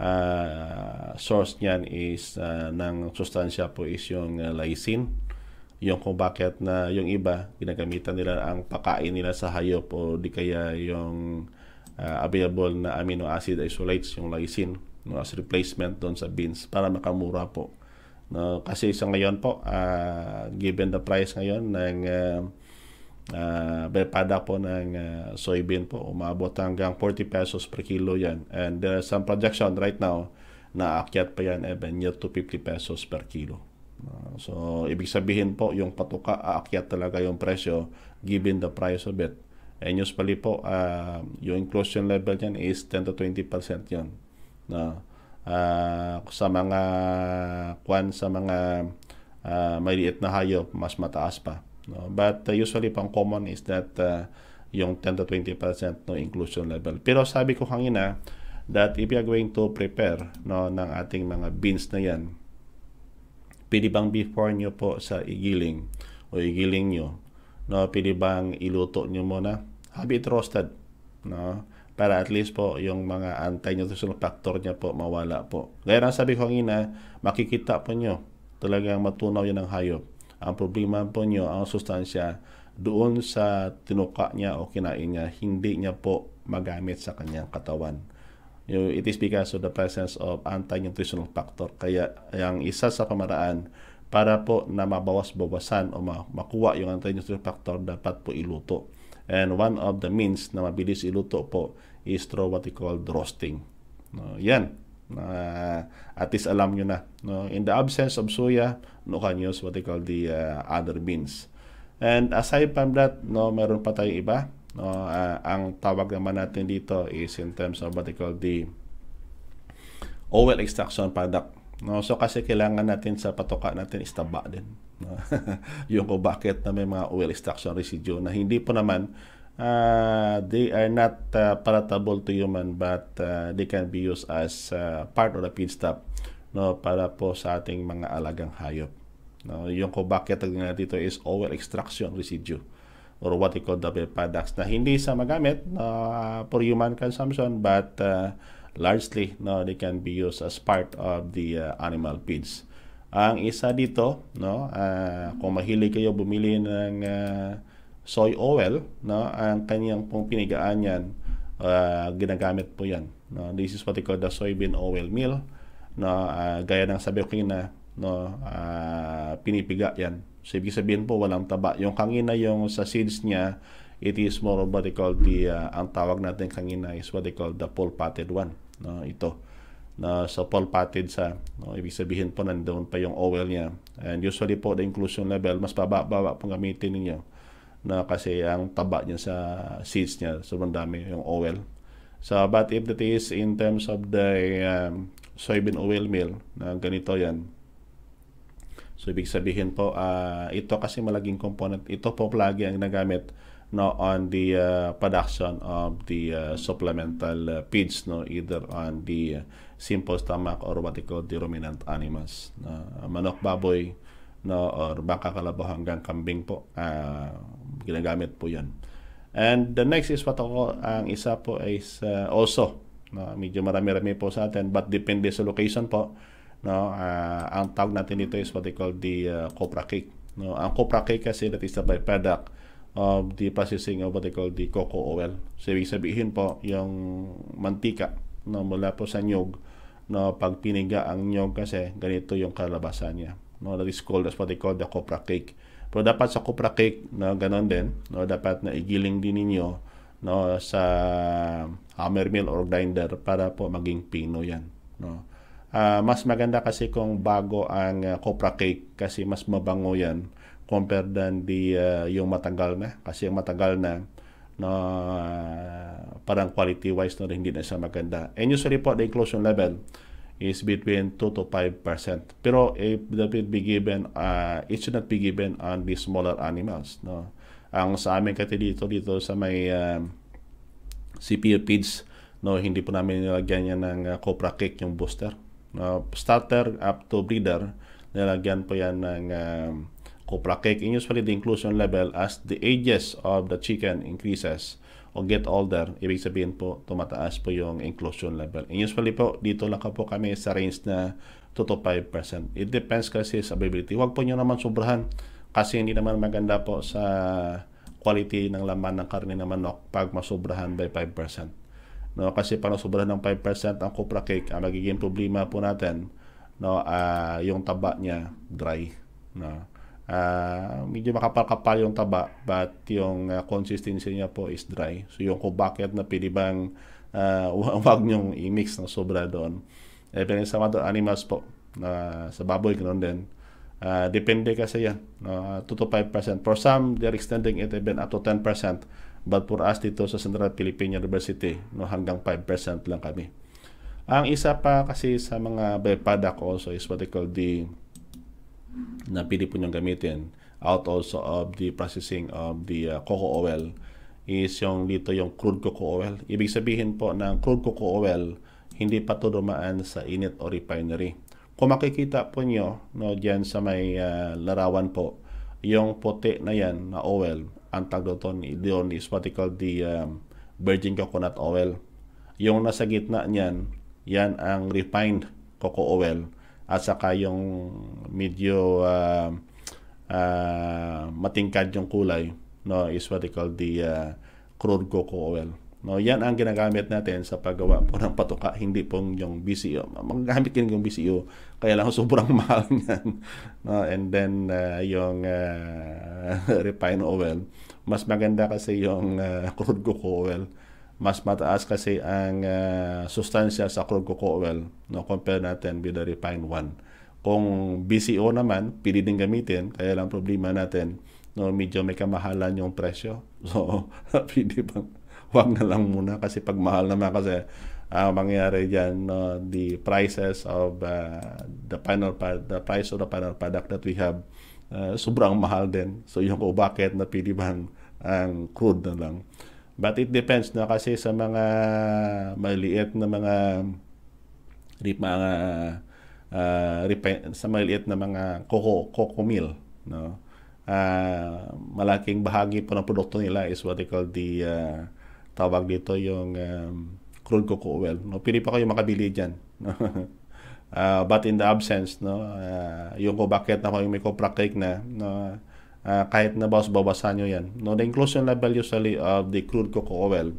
uh, source niyan is uh, ng sustansya po is yung uh, lysine. Yung kung bakit na yung iba ginagamitan nila ang pagkain nila sa hayop o di kaya yung uh, available na amino acid isolates yung lysine no, as replacement doon sa beans para makamura po. No, kasi sa ngayon po, uh, given the price ngayon ng uh, uh, byproduct po ng uh, soybean po, umabot hanggang 40 pesos per kilo yan. And there are some projection right now naakyat pa yan even eh, year to 50 pesos per kilo. Uh, so, ibig sabihin po, yung patuka, aakyat talaga yung presyo given the price of it. And yung usually po, uh, yung inclusion level yan is 10 to 20% yun. No? uh, sa mga kwan, sa mga uh, maliit na hayop, mas mataas pa. No? But uh, usually, pang common is that uh, yung 10 to 20% no inclusion level. Pero sabi ko kanina, that if you are going to prepare no, ng ating mga beans na yan, pwede bang before nyo po sa igiling o igiling nyo, no, pwede bang iluto nyo muna? Have it roasted. No? para at least po yung mga anti-nutritional factor niya po mawala po. Gaya ng sabi ko kanina, makikita po nyo talagang matunaw yan ng hayop. Ang problema po nyo, ang sustansya doon sa tinuka niya o kinain niya, hindi niya po magamit sa kanyang katawan. You know, it is because of the presence of anti-nutritional factor. Kaya ang isa sa pamaraan para po na mabawas-bawasan o makuha yung anti-nutritional factor, dapat po iluto. And one of the means na mabilis iluto po is through what we call roasting. No, yan. Uh, at least alam nyo na. No? In the absence of soya, no can use what we call the uh, other beans. And aside from that, no, meron pa tayong iba No? Uh, ang tawag naman natin dito is in terms of what they call the oil extraction product. No? So kasi kailangan natin sa patoka natin is taba din. No? yung kung bakit na may mga oil extraction residue na hindi po naman uh, they are not uh, palatable to human but uh, they can be used as uh, part of the feedstock no para po sa ating mga alagang hayop no yung kung bakit dito is oil extraction residue or what they call the products na hindi sa magamit uh, for human consumption but uh, largely no they can be used as part of the uh, animal feeds. Ang isa dito no uh, kung mahilig kayo bumili ng uh, soy oil no ang kanyang pong pinigaan yan uh, ginagamit po yan. No this is what they call the soybean oil meal no uh, gaya ng sabi ko na no uh, pinipiga yan So, ibig sabihin po, walang taba. Yung kangina, yung sa seeds niya, it is more of what they call the, uh, ang tawag natin kangina is what they call the full-potted one. No, ito. Na sa so full sa, no, ibig sabihin po, nandoon pa yung oil niya. And usually po, the inclusion level, mas pababa pong gamitin ninyo na kasi ang taba niya sa seeds niya, sobrang dami yung oil. So, but if that is in terms of the um, soybean oil meal, na ganito yan, So ibig sabihin po, uh, ito kasi malaging component, ito po lagi ang nagamit no on the uh, production of the uh, supplemental uh, feeds no either on the uh, simple stomach or what they call the ruminant animals uh, manok baboy no or baka kalabaw hanggang kambing po uh, ginagamit po yan and the next is what ako ang isa po is uh, also no, medyo marami-rami po sa atin but depende sa location po No, uh, ang tawag natin dito is what they call the uh, ah, copra cake. No, ang copra cake kasi that is the byproduct of the processing of what they call the cocoa oil. So, ibig sabihin po, yung mantika no, mula po sa nyog, no, pag piniga ang nyog kasi, ganito yung kalabasan niya. No, that is called as what they call the copra cake. Pero dapat sa copra cake, no, ganun din, no, dapat na igiling din ninyo no, sa hammer mill or grinder para po maging pino yan. No. Ah, mas maganda kasi kung bago ang uh, copra cake kasi mas mabango yan compared than the, uh, yung matagal na. Kasi yung matagal na, no, uh, parang quality wise no, hindi na siya maganda. And usually po, the inclusion level is between 2 to 5%. Pero if that will be given, uh, it should not be given on the smaller animals. No? Ang sa amin kasi dito, dito sa may um, CPU feeds, no, hindi po namin nilagyan yan ng uh, copra cake yung booster uh, starter up to breeder, nilagyan po yan ng um, copra cake. And usually, the inclusion level as the ages of the chicken increases o get older, ibig sabihin po, tumataas po yung inclusion level. And usually po, dito lang po kami sa range na 2 to 5%. It depends kasi sa availability. Huwag po nyo naman sobrahan kasi hindi naman maganda po sa quality ng laman ng karne ng manok pag masobrahan by 5%. No, kasi parang sobra ng 5% ang copra cake, ang magiging problema po natin, no, uh, yung taba niya dry, no. Uh, medyo makapal-kapal yung taba but yung uh, consistency niya po is dry. So yung kubakit na pwede bang uh, wag niyong i-mix ng sobra doon. Eh, pero sa mga animals po, uh, sa baboy, ganoon din. Uh, depende kasi yan. Uh, 2 to 5%. For some, they're extending it even up to 10%. But for us dito sa Central Philippine University, no, hanggang 5% lang kami. Ang isa pa kasi sa mga byproduct also is what they call the na pwede po niyong gamitin out also of the processing of the uh, cocoa oil is yung dito yung crude cocoa oil. Ibig sabihin po ng crude cocoa oil hindi pa to dumaan sa init o refinery. Kung makikita po nyo no, dyan sa may uh, larawan po, yung puti na yan na oil ang tag doon, doon is what they call the um, virgin coconut oil. Yung nasa gitna niyan, yan ang refined cocoa oil at saka yung medyo uh, uh, matingkad yung kulay no is what they call the uh, crude cocoa oil No, yan ang ginagamit natin sa paggawa po ng patuka, hindi po yung BCO. Magagamit din yung BCO, kaya lang sobrang mahal niyan. No, and then uh, yung uh, refined oil, mas maganda kasi yung uh, crude cocoa oil. Mas mataas kasi ang uh, sustansya sa crude cocoa oil no compare natin with the refined one. Kung BCO naman, pili din gamitin, kaya lang problema natin no medyo may kamahalan yung presyo. So, pwede bang wag na lang muna kasi pag mahal naman kasi uh, ah, mangyayari diyan no, the prices of uh, the final the price of the final product that we have uh, sobrang mahal din. So yung ko bakit napili bang ang crude na lang. But it depends na kasi sa mga maliit na mga rip mga uh, refi- sa maliit na mga coco coco mill no uh, malaking bahagi po ng produkto nila is what they call the uh, tawag dito yung um, crude cook oil. No, pili pa kayo makabili diyan. uh, ah, but in the absence, no, uh, yung bakit na yung may copra cake na, no, uh, kahit na boss bawasan nyo yan. No, the inclusion level usually of the crude cocoa oil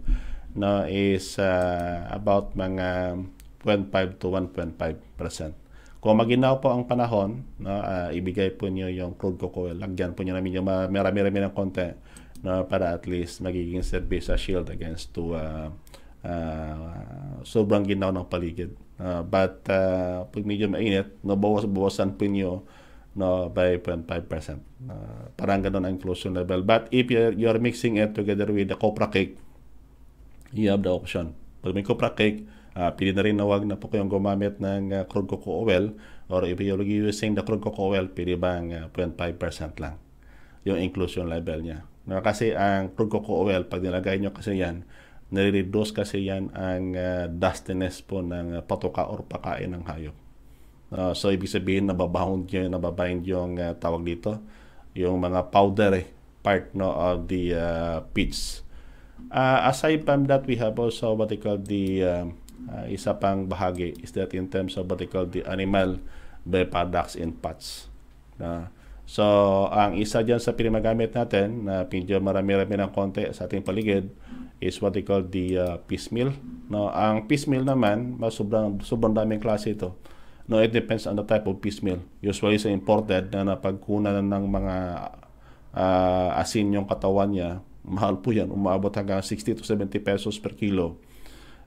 no, is uh, about mga 0.5 to 1.5%. Kung maginaw po ang panahon, no, uh, ibigay po niyo yung crude cocoa oil. Lagyan po niyo na medyo marami-rami ng konti no, para at least magiging service sa shield against to uh, uh, sobrang ginaw ng paligid. Uh, but uh, pag medyo mainit, nabawas-bawasan po nyo no, by 0.5%. Uh, parang ganun ang inclusion level. But if you're, you're mixing it together with the copra cake, you have the option. Pag may copra cake, uh, pili na rin na wag na po kayong gumamit ng uh, crude cocoa oil or if you're using the crude cocoa oil, pili bang uh, 0.5% lang yung inclusion level niya. No? Kasi ang cocoa oil, pag nilagay nyo kasi yan, nare-reduce kasi yan ang uh, dustiness po ng ah, patoka or pakain ng hayop. Uh, so, ibig sabihin, nababound yun, nababind yung uh, tawag dito, yung mga powder eh, part no, of the uh, pits. Uh, aside from that, we have also what they call the uh, uh, isa pang bahagi is that in terms of what they call the animal byproducts and parts. Na, So, ang isa dyan sa pinamagamit natin na medyo marami-rami ng konti sa ating paligid is what they call the uh, piecemeal. No, ang piecemeal naman, mas sobrang, sobrang daming klase ito. No, it depends on the type of piecemeal. Usually sa imported na napagkunan ng mga uh, asin yung katawan niya, mahal po yan. Umaabot hanggang 60 to 70 pesos per kilo.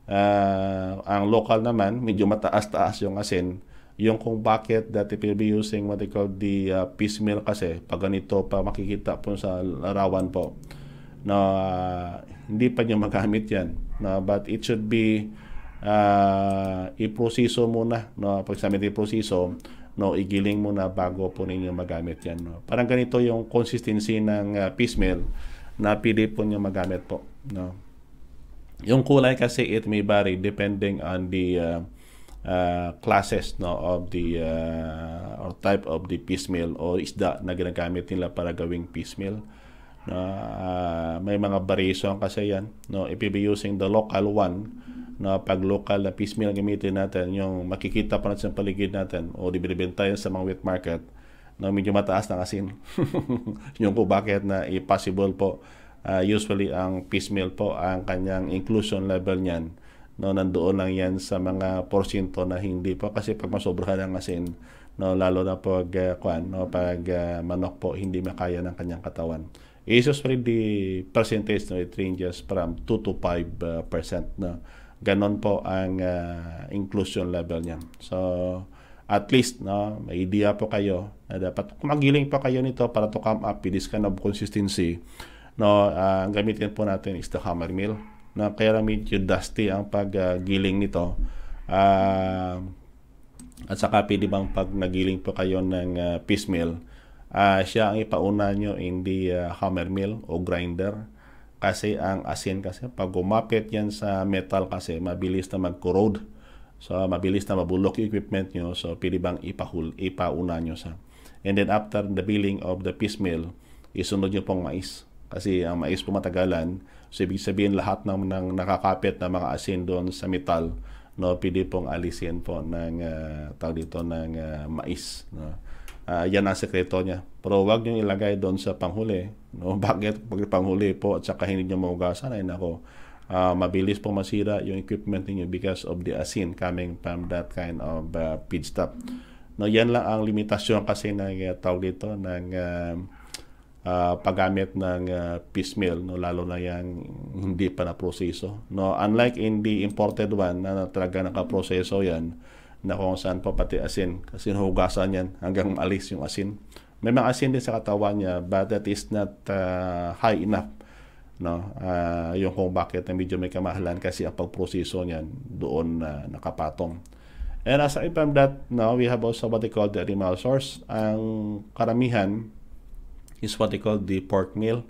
Uh, ang local naman, medyo mataas-taas yung asin yung kung bakit that it will be using what they call the uh, piecemeal kasi, pag ganito pa makikita po sa larawan po, na uh, hindi pa niya magamit yan. Na, but it should be uh, iproseso muna. No, pag sa amin iproseso, no, igiling muna bago po ninyo magamit yan. No. Parang ganito yung consistency ng uh, piecemeal na pili po niyo magamit po. No. Yung kulay kasi it may vary depending on the uh, uh, classes no of the uh, or type of the piecemeal or isda na ginagamit nila para gawing piecemeal no uh, may mga variation kasi yan no if you be using the local one no pag local na piecemeal gamitin natin yung makikita pa natin sa paligid natin o dibibenta yan sa mga wet market no medyo mataas na kasi yung po bakit na i po uh, usually ang piecemeal po ang kanyang inclusion level niyan no nandoon lang yan sa mga porsyento na hindi po kasi pag masobrahan ng asin no lalo na pag uh, kwan no pag uh, manok po hindi makaya ng kanyang katawan is usually the percentage no it ranges from 2 to 5 uh, eh, percent no ganon po ang uh, inclusion level niyan so at least no may idea po kayo na dapat kumagiling pa kayo nito para to come up with this kind of consistency no uh, ang gamitin po natin is the hammer mill na pyramid, yung dusty ang paggiling uh, nito. Uh, at saka pwede bang pag nagiling po kayo ng uh, ah, piecemeal, uh, ah, siya ang ipauna nyo in the uh, hammer mill o grinder. Kasi ang asin kasi, pag gumapit yan sa metal kasi, mabilis na mag-corrode. So, mabilis na mabulok yung equipment nyo. So, pwede bang ipahul, ipauna nyo sa. And then, after the billing of the piecemeal, isunod nyo pong mais. Kasi ang mais po matagalan, So ibig sabihin lahat ng, ng nakakapit na mga asin doon sa metal no pwede pong alisin po ng uh, tawag dito ng uh, mais no. Uh, yan ang sekreto niya. Pero wag niyo ilagay doon sa panghuli. No, bakit pag panghuli po at saka hindi niyo maugasan ay nako uh, mabilis po masira yung equipment niyo because of the asin coming from that kind of uh, pit stop. No, yan lang ang limitasyon kasi ng uh, tawag dito ng uh, uh, paggamit ng uh, piecemeal no lalo na yang hindi pa na proseso no unlike in the imported one na talaga nakaproseso yan na kung saan pa pati asin kasi hugasan yan hanggang maalis yung asin may mga asin din sa katawan niya but that is not uh, high enough no uh, yung kung bakit na medyo may kamahalan kasi ang pagproseso niyan doon na uh, nakapatong and aside from that now we have also what they call the animal source ang karamihan is what they call the pork meal.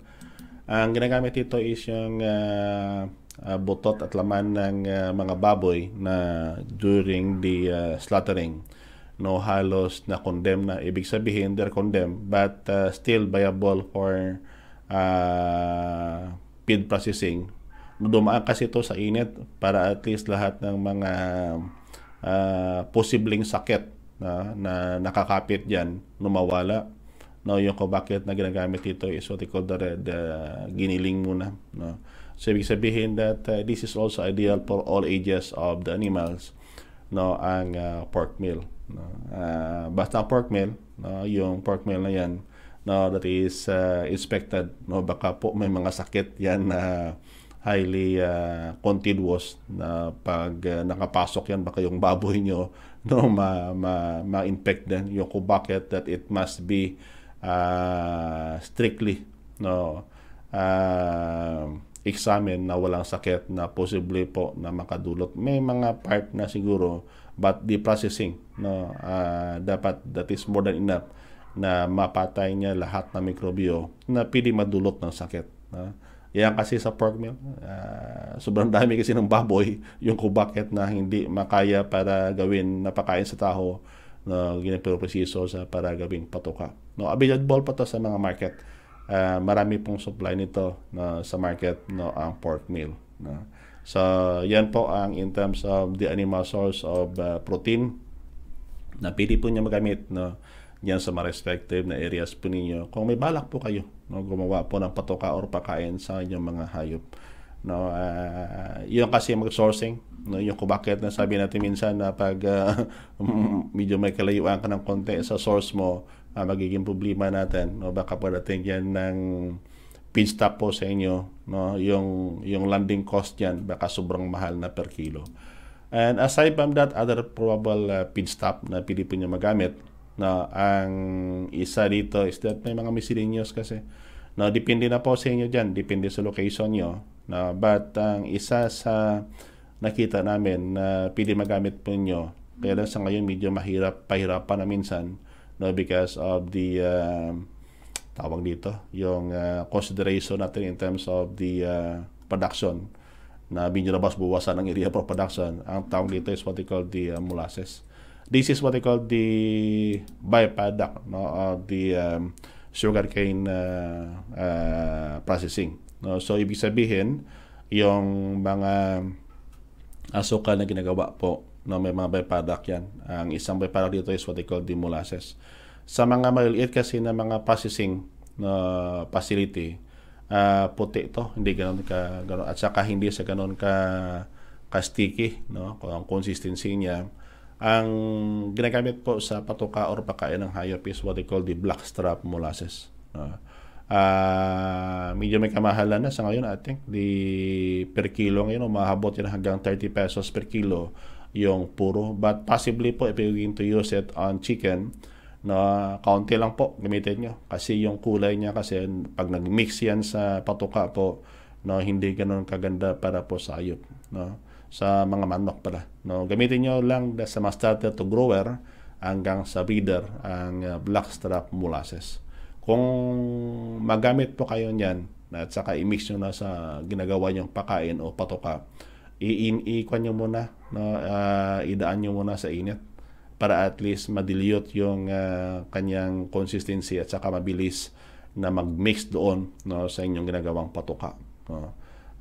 Ang ginagamit dito is yung uh, uh, butot at laman ng uh, mga baboy na during the uh, slaughtering. No halos na condemn na. Ibig sabihin, they're condemned but uh, still viable for uh, feed processing. Dumaan kasi ito sa init para at least lahat ng mga uh, posibleng sakit na, na nakakapit dyan, lumawala No, yung ko bakit na ginagamit ito is what they call the red uh, giniling muna. No? So, ibig sabihin that uh, this is also ideal for all ages of the animals, no, ang uh, pork meal. No? Uh, basta pork meal, no, yung pork meal na yan, no, that is uh, inspected. No? Baka po may mga sakit yan na uh, highly uh, continuous na pag uh, nakapasok yan baka yung baboy nyo no ma ma ma-infect din yung kung bakit that it must be uh, strictly no uh, ah, examine na walang sakit na possibly po na makadulot. May mga part na siguro but the processing no uh, dapat that is more than enough na mapatay niya lahat ng mikrobyo na pili madulot ng sakit. No? Yan kasi sa pork mill, uh, sobrang dami kasi ng baboy yung kung na hindi makaya para gawin na napakain sa tao na ginapresiso sa para gawing patoka. No, available pa to sa mga market. Uh, marami pong supply nito na sa market no ang pork meal. No. So, yan po ang in terms of the animal source of uh, protein na pili po niya magamit no yan sa mga respective na areas po ninyo. Kung may balak po kayo no, gumawa po ng patoka or pakain sa inyong mga hayop no uh, yun kasi mag-sourcing no yung kung bakit na sabi natin minsan na pag uh, medyo may kalayuan ka ng konti sa source mo uh, magiging problema natin no baka pagdating yan ng pin stop po sa inyo no yung yung landing cost yan baka sobrang mahal na per kilo and aside from that other probable uh, pin stop na pwede po niyo magamit no ang isa dito is that may mga miscellaneous kasi no depende na po sa inyo diyan depende sa location niyo No? But ang isa sa nakita namin na pili magamit po nyo, kaya lang sa ngayon medyo mahirap, pahirapan na minsan no? because of the uh, tawag dito, yung uh, consideration natin in terms of the uh, production na binilabas buwasan ng area for production. Ang tawag dito is what they call the uh, molasses. This is what they call the byproduct no, of the um, sugarcane uh, uh, processing. No? So, ibig sabihin, yung mga asukal na ginagawa po, no, may mga byproduct yan. Ang isang byproduct dito is what they call the molasses. Sa mga maliliit kasi na mga processing uh, facility, uh, puti to hindi ganoon ka ganoon at saka hindi sa ganoon ka ka sticky no ang consistency niya ang ginagamit po sa patuka or pakain ng hayop is what they call the black strap molasses no? Uh, medyo may kamahalan na sa ngayon, I think. The per kilo ngayon, umahabot yun hanggang 30 pesos per kilo yung puro. But possibly po, if you're going to use it on chicken, na kaunti lang po gamitin nyo. Kasi yung kulay niya kasi pag nag-mix yan sa patuka po, no, hindi ganoon kaganda para po sa ayop. No? Sa mga manok pala. No? Gamitin nyo lang sa mga starter to grower hanggang sa breeder ang ah, black strap molasses. Kung magamit po kayo niyan, at saka i-mix nyo na sa ginagawa nyong pakain o patoka, i in nyo muna, no? uh, idaan nyo muna sa init para at least madilute yung uh, kanyang consistency at saka mabilis na mag-mix doon no, sa inyong ginagawang patoka. No? uh,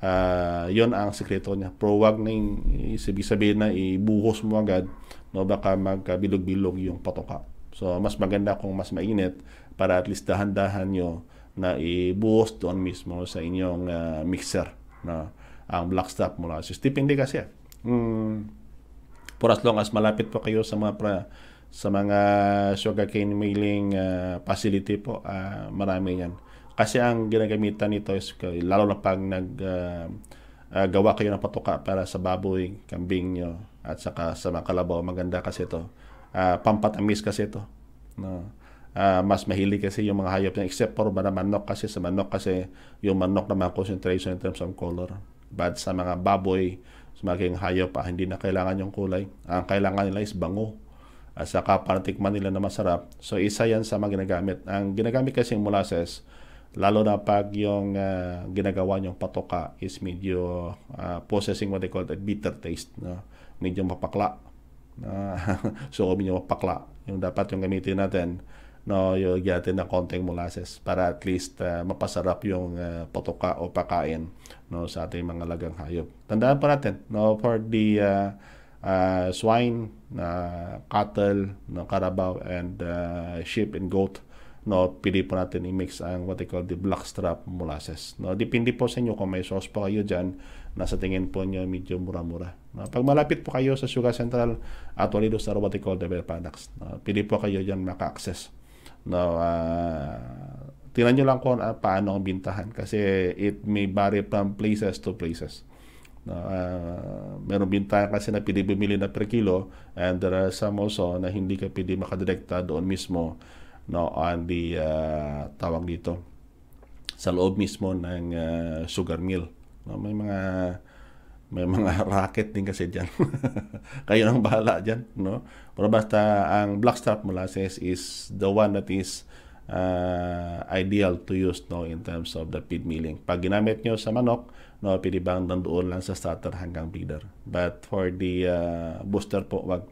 ah, yon ang sikreto niya. Pero wag na yung, sabi sabihin na ibuhos mo agad, no, baka magkabilog-bilog yung patoka. So, mas maganda kung mas mainit para at least dahan-dahan nyo na ibuhos doon mismo sa inyong uh, mixer na ang black stop mula sa steep hindi kasi mm, for as long as malapit po kayo sa mga pra, sa mga sugarcane milling uh, facility po uh, marami yan kasi ang ginagamitan nito is lalo na pag nag uh, uh, gawa kayo ng patuka para sa baboy, kambing nyo at saka sa mga kalabaw maganda kasi ito uh, pampatamis kasi ito no uh, mas mahilig kasi yung mga hayop niya except for mga manok kasi sa manok kasi yung manok na mga concentration in terms of color but sa mga baboy sa mga hayop ah, hindi na kailangan yung kulay ang kailangan nila is bango at saka para tikman nila na masarap so isa yan sa mga ginagamit ang ginagamit kasi yung molasses lalo na pag yung uh, ginagawa yung patoka is medyo uh, ah, possessing what they call a bitter taste no? medyo mapakla uh, so medyo mapakla yung dapat yung gamitin natin no you'll get na konting molasses para at least uh, mapasarap yung uh, patoka o pakain no sa ating mga lagang hayop. Tandaan pa natin no for the uh, uh, swine, uh, cattle, no carabao and uh, sheep and goat no pili po natin i-mix ang what they call the blackstrap molasses no depende po sa inyo kung may source po kayo diyan na sa tingin po niyo medyo mura-mura no pag malapit po kayo sa Sugar Central at do sa what they call the products no, pili po kayo diyan maka-access No, uh, tingnan nyo lang kung uh, paano ang bintahan kasi it may vary from places to places. No, uh, ah, meron bintahan kasi na pwede bumili na per kilo and there are some also na hindi ka pwede makadirekta doon mismo no, on the uh, tawag dito sa loob mismo ng uh, sugar mill. No, may mga may mga racket din kasi dyan. Kayo nang bahala diyan, no? Pero basta ang black blackstrap molasses is the one that is uh, ideal to use no in terms of the feed milling. Pag ginamit niyo sa manok, no, pwede bang nandoon lang sa starter hanggang breeder. But for the uh, booster po, wag.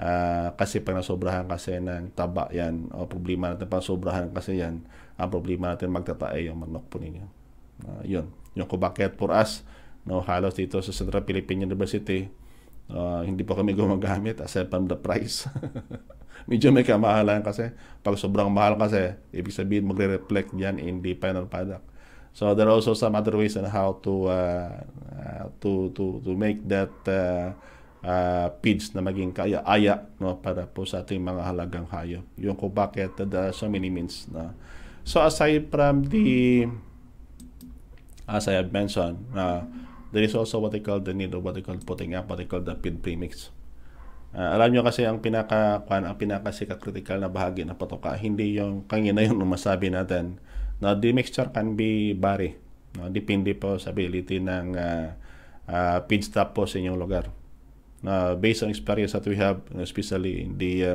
Uh, kasi pag nasobrahan kasi ng taba yan, o problema natin pag sobrahan kasi yan, ang problema natin magtatae yung manok po ninyo. Uh, yun. Yung kung for us, no halos dito sa Central Philippine University uh, hindi pa kami gumagamit aside from the price medyo may kamahalan kasi pag sobrang mahal kasi ibig sabihin magre-reflect yan in the final product so there are also some other ways on how to uh, uh, to to to make that uh, uh, pitch na maging kaya-aya no para po sa ating mga halagang hayop. Yung kung bakit uh, there are so many means na. No? So aside from the as I have mentioned uh, There is also what they call the needle, what they call putting up, what they call the feed premix. Uh, alam nyo kasi ang pinaka kwan, ang pinaka sika critical na bahagi na patoka, hindi yung kanina yung masabi natin na the mixture can be vary. No? Depende po sa ability ng uh, uh, feed stop po sa inyong lugar. Na uh, based on experience that we have, especially in the uh,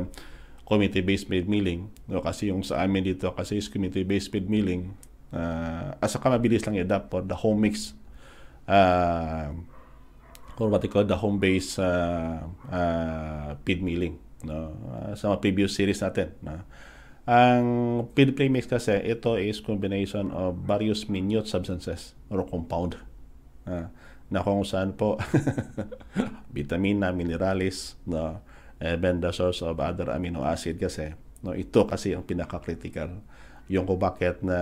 community-based feed milling, no? kasi yung sa amin dito kasi is community-based feed milling, uh, asa ka mabilis lang i-adapt for the home mix uh, or what they call the home base uh, uh, feed milling no uh, sa mga previous series natin no? ang feed play mix kasi ito is combination of various minute substances or compound uh, na kung saan po vitamina, minerals no even the source of other amino acid kasi no ito kasi ang pinaka critical yung kung bakit na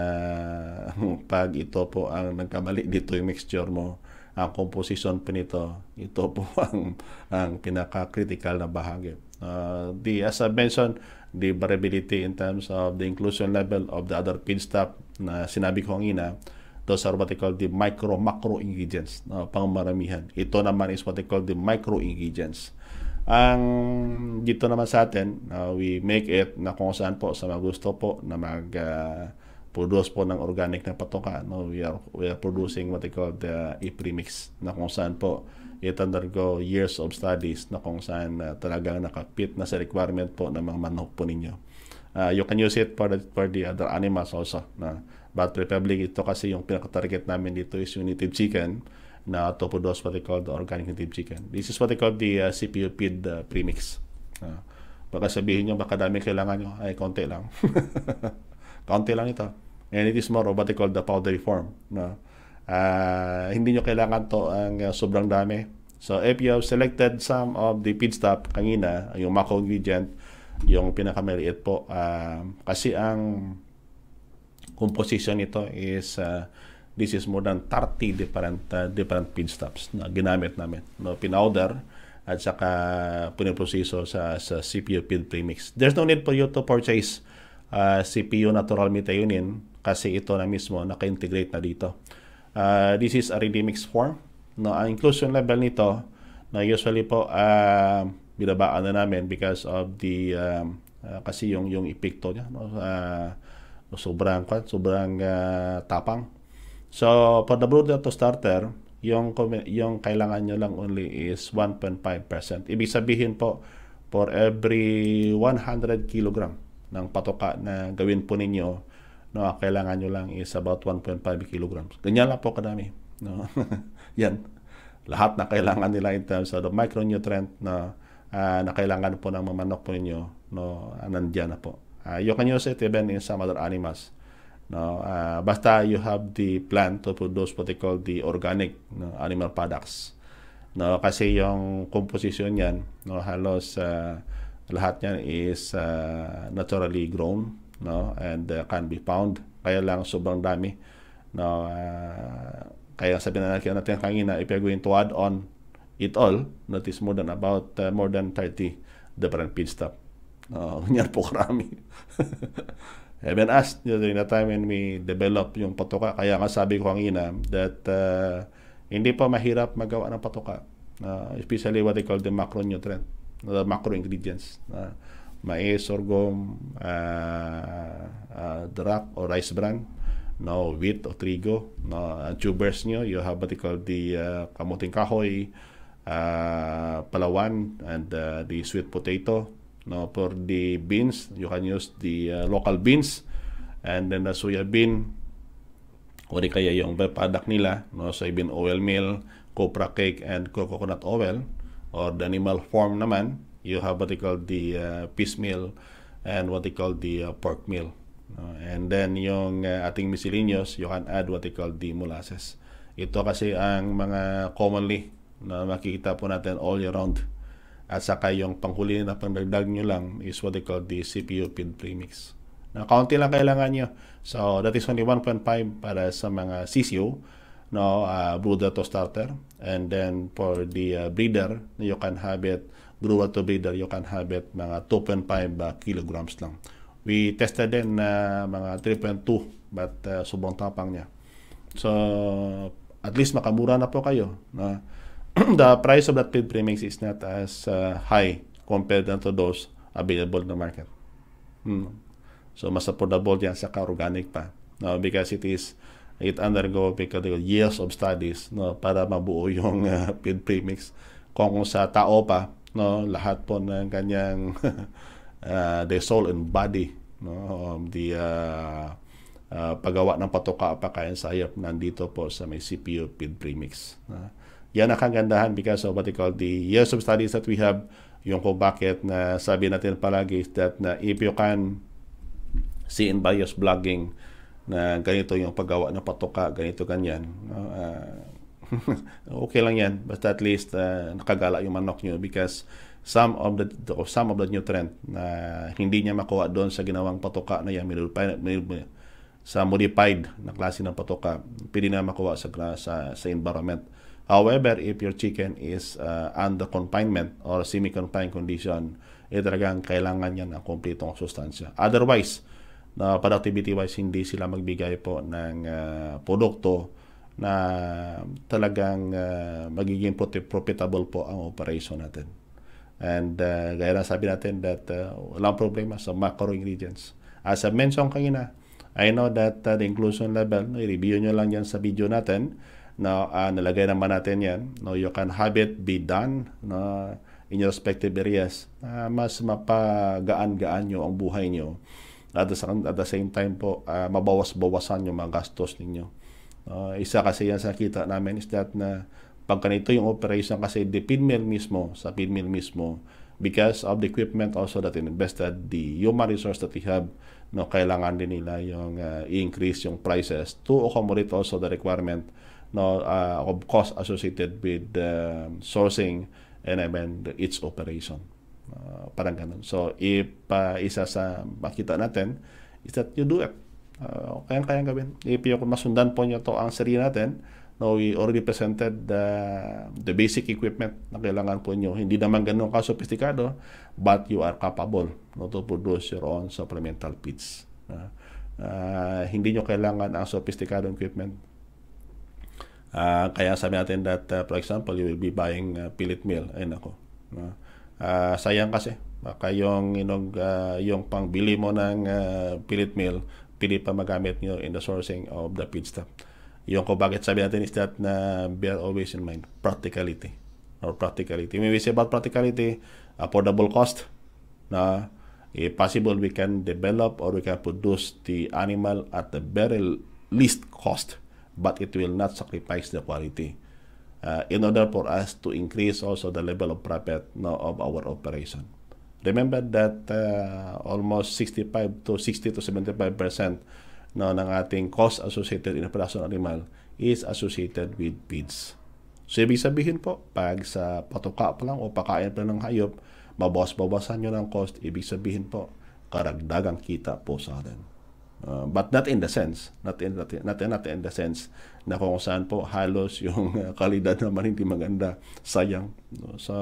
pag ito po ang nagkamali dito yung mixture mo, ang composition po nito, ito po ang, ang pinaka-critical na bahagi. Uh, ah, the, as I mentioned, the variability in terms of the inclusion level of the other feedstock na sinabi ko ang ina those are what they call the micro-macro ingredients, uh, pangmaramihan. Ito naman is what they call the micro ingredients ang dito naman sa atin, uh, we make it na kung saan po sa mga gusto po na mag uh, produce po ng organic na patoka. No? We, are, we are producing what they call the e-premix na kung saan po it undergo years of studies na kung saan uh, talagang nakapit na sa requirement po ng mga manok po ninyo. Uh, you can use it for the, for the other animals also. Na. But Republic, ito kasi yung pinaka-target namin dito is United native chicken na Topo does what they call the organic native chicken. This is what they call the uh, CPU feed uh, premix. Uh, baka sabihin nyo, baka dami kailangan nyo. Ay, konti lang. konti lang ito. And it is more of what they call the powdery form. No? Uh, hindi nyo kailangan to ang uh, sobrang dami. So, if you have selected some of the feedstuff kanina, yung macro ingredient, yung pinakamaliit po, uh, kasi ang composition nito is uh, This is more than 30 different uh, different feedstuffs na ginamit namin. No, pinowder at saka pinoproseso sa, sa CPU feed premix. There's no need for you to purchase uh, CPU natural methionine kasi ito na mismo naka-integrate na dito. Uh, this is a ready mix form. No, ang inclusion level nito na usually po uh, binabaan na namin because of the um, uh, kasi yung yung epekto niya no uh, sobrang sobrang uh, tapang So, for the brooder to starter, yung, yung kailangan nyo lang only is 1.5%. Ibig sabihin po, for every 100 kg ng patoka na gawin po ninyo, no, kailangan nyo lang is about 1.5 kg. Ganyan lang po kadami. No? Yan. Lahat na kailangan nila in terms of the micronutrient na, uh, na kailangan po ng manok po ninyo, no, nandiyan na po. Uh, ah, you can use it even in some other animals. No, uh, basta you have the plant to produce what they call the organic no, animal products. No, kasi yung composition niyan, no, halos uh, lahat niyan is uh, naturally grown, no, and uh, can be found. Kaya lang sobrang dami. No, uh, kaya sabi na natin natin kanina, if you're going to add on it all, that is more than about uh, more than 30 different feedstock. No, ganyan po karami. I've been asked you know, during the time when we develop yung patuka. Kaya nga sabi ko kanina that uh, hindi pa mahirap magawa ng patuka. Uh, especially what they call the macronutrient, the macro ingredients. Uh, maize, sorghum, uh, uh, drak or rice bran, no wheat or trigo, no uh, tubers nyo, you have what they call the uh, kamuting kahoy, uh, palawan, and uh, the sweet potato, no for the beans, you can use the uh, local beans and then the soya bean o kaya yung byproduct nila, no, bean oil meal, copra cake, and coconut oil or the animal form naman, you have what they call the uh, fish meal and what they call the uh, pork meal. no? and then yung uh, ating miscellaneous, you can add what they call the molasses. Ito kasi ang mga commonly na makikita po natin all year round at saka yung panghuli na pangdagdag nyo lang is what they call the CPU pin premix. Na kaunti lang kailangan nyo. So, that is only 1.5 para sa mga CCO, no, uh, ah, brooder to starter. And then for the uh, breeder, you can have it, brewer to breeder, you can have it mga 2.5 uh, kilograms lang. We tested din na uh, mga 3.2 but uh, ah, subong tapang niya. So, at least makamura na po kayo. No? the price of that paid premix is not as uh, high compared to those available in the market. Hmm. So mas affordable yan sa organic pa. No, because it is it undergo because years of studies no para mabuo yung uh, feed premix kung, sa tao pa no lahat po ng kanyang uh, the soul and body no um, the uh, uh, paggawa ng patoka kaya sa hayop nandito po sa may CPU feed premix no? Yan ang kagandahan because of what they call the years of studies that we have. Yung kung bakit na sabi natin palagi that na if you can see in bias blogging na ganito yung paggawa ng patoka, ganito ganyan. Uh, okay lang yan. Basta at least uh, nakagala yung manok nyo because some of the or some of the new trend na hindi niya makuha doon sa ginawang patoka na yan, modified, sa modified na klase ng patoka, pwede na makuha sa, sa, sa environment However, if your chicken is uh, under confinement or semi-confined condition, eh talagang kailangan niya ng kumpletong sustansya. Otherwise, na uh, productivity-wise, hindi sila magbigay po ng uh, produkto na talagang uh, magiging profitable po ang operation natin. And uh, gaya na sabi natin that uh, walang problema sa macro ingredients. As I mentioned kanina, I know that uh, the inclusion level, i-review nyo lang yan sa video natin, Now, uh, ah, nalagay naman natin yan. No, you can have it be done no, in your respective areas. Uh, mas mapagaan-gaan nyo ang buhay nyo. At the, at the same time po, uh, mabawas-bawasan yung mga gastos ninyo. Uh, isa kasi yan sa kita namin is that na pag ganito yung operation kasi the pinmill mismo, sa pinmill mismo, because of the equipment also that invested, the human resource that we have, no, kailangan din nila yung uh, ah, increase yung prices to accommodate also the requirement no, uh, of cost associated with uh, sourcing and I mean its operation. Uh, parang ganun. So, if uh, isa sa makita natin is that you do it. Uh, kayang-kayang gawin. If yung masundan po nyo to ang seri natin, no, we already presented the the basic equipment na kailangan po nyo. Hindi naman ganun ka-sophisticado, but you are capable no, to produce your own supplemental pits Uh, uh, hindi nyo kailangan ang sophisticated equipment Uh, kaya sabi natin that, uh, for example, you will be buying uh, pellet meal. Ayun ako. Uh, uh, sayang kasi. Baka yung, inog, uh, yung pangbili mo ng uh, pellet meal, pili pa magamit niyo in the sourcing of the feedstock. Yung ko bakit sabi natin is that na uh, bear always in mind practicality or practicality. When we say about practicality, affordable cost na if eh, possible we can develop or we can produce the animal at the very least cost but it will not sacrifice the quality. Uh, in order for us to increase also the level of profit no, of our operation. Remember that uh, almost 65 to 60 to 75 percent no, ng ating cost associated in production animal is associated with feeds. So, ibig sabihin po, pag sa patuka pa lang o pakain pa ng hayop, mabawas-bawasan nyo ng cost, ibig sabihin po, karagdagang kita po sa atin. Uh, but not in the sense, not in, not, in, not, in, not in the sense na kung saan po halos yung uh, kalidad naman hindi maganda, sayang. No? So,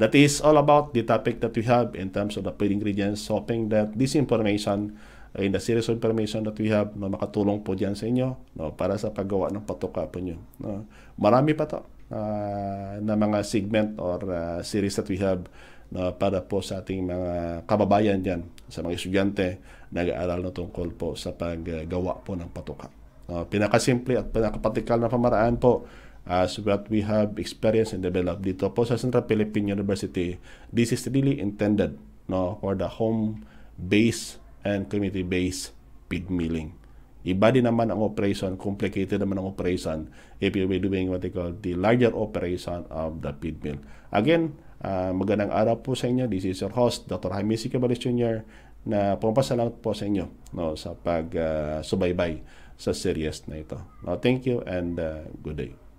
that is all about the topic that we have in terms of the food ingredients, hoping that this information uh, in the series of information that we have no, makatulong po dyan sa inyo no, para sa paggawa ng patoka po nyo. No? Marami pa to uh, na mga segment or uh, series that we have no, para po sa ating mga kababayan dyan, sa mga estudyante, nag-aaral na tungkol po sa paggawa po ng patuka. Uh, pinakasimple at pinakapatikal na pamaraan po as what we have experienced and developed dito po sa Central Philippine University, this is really intended no, for the home base and community base pig milling. Iba din naman ang operation, complicated naman ang operation if you be doing what they call the larger operation of the pig mill. Again, uh, magandang araw po sa inyo. This is your host, Dr. Jaime C. Jr na pumapasalamat po sa inyo no, sa pagsubaybay ah, uh, sa series na ito. No, thank you and uh, good day.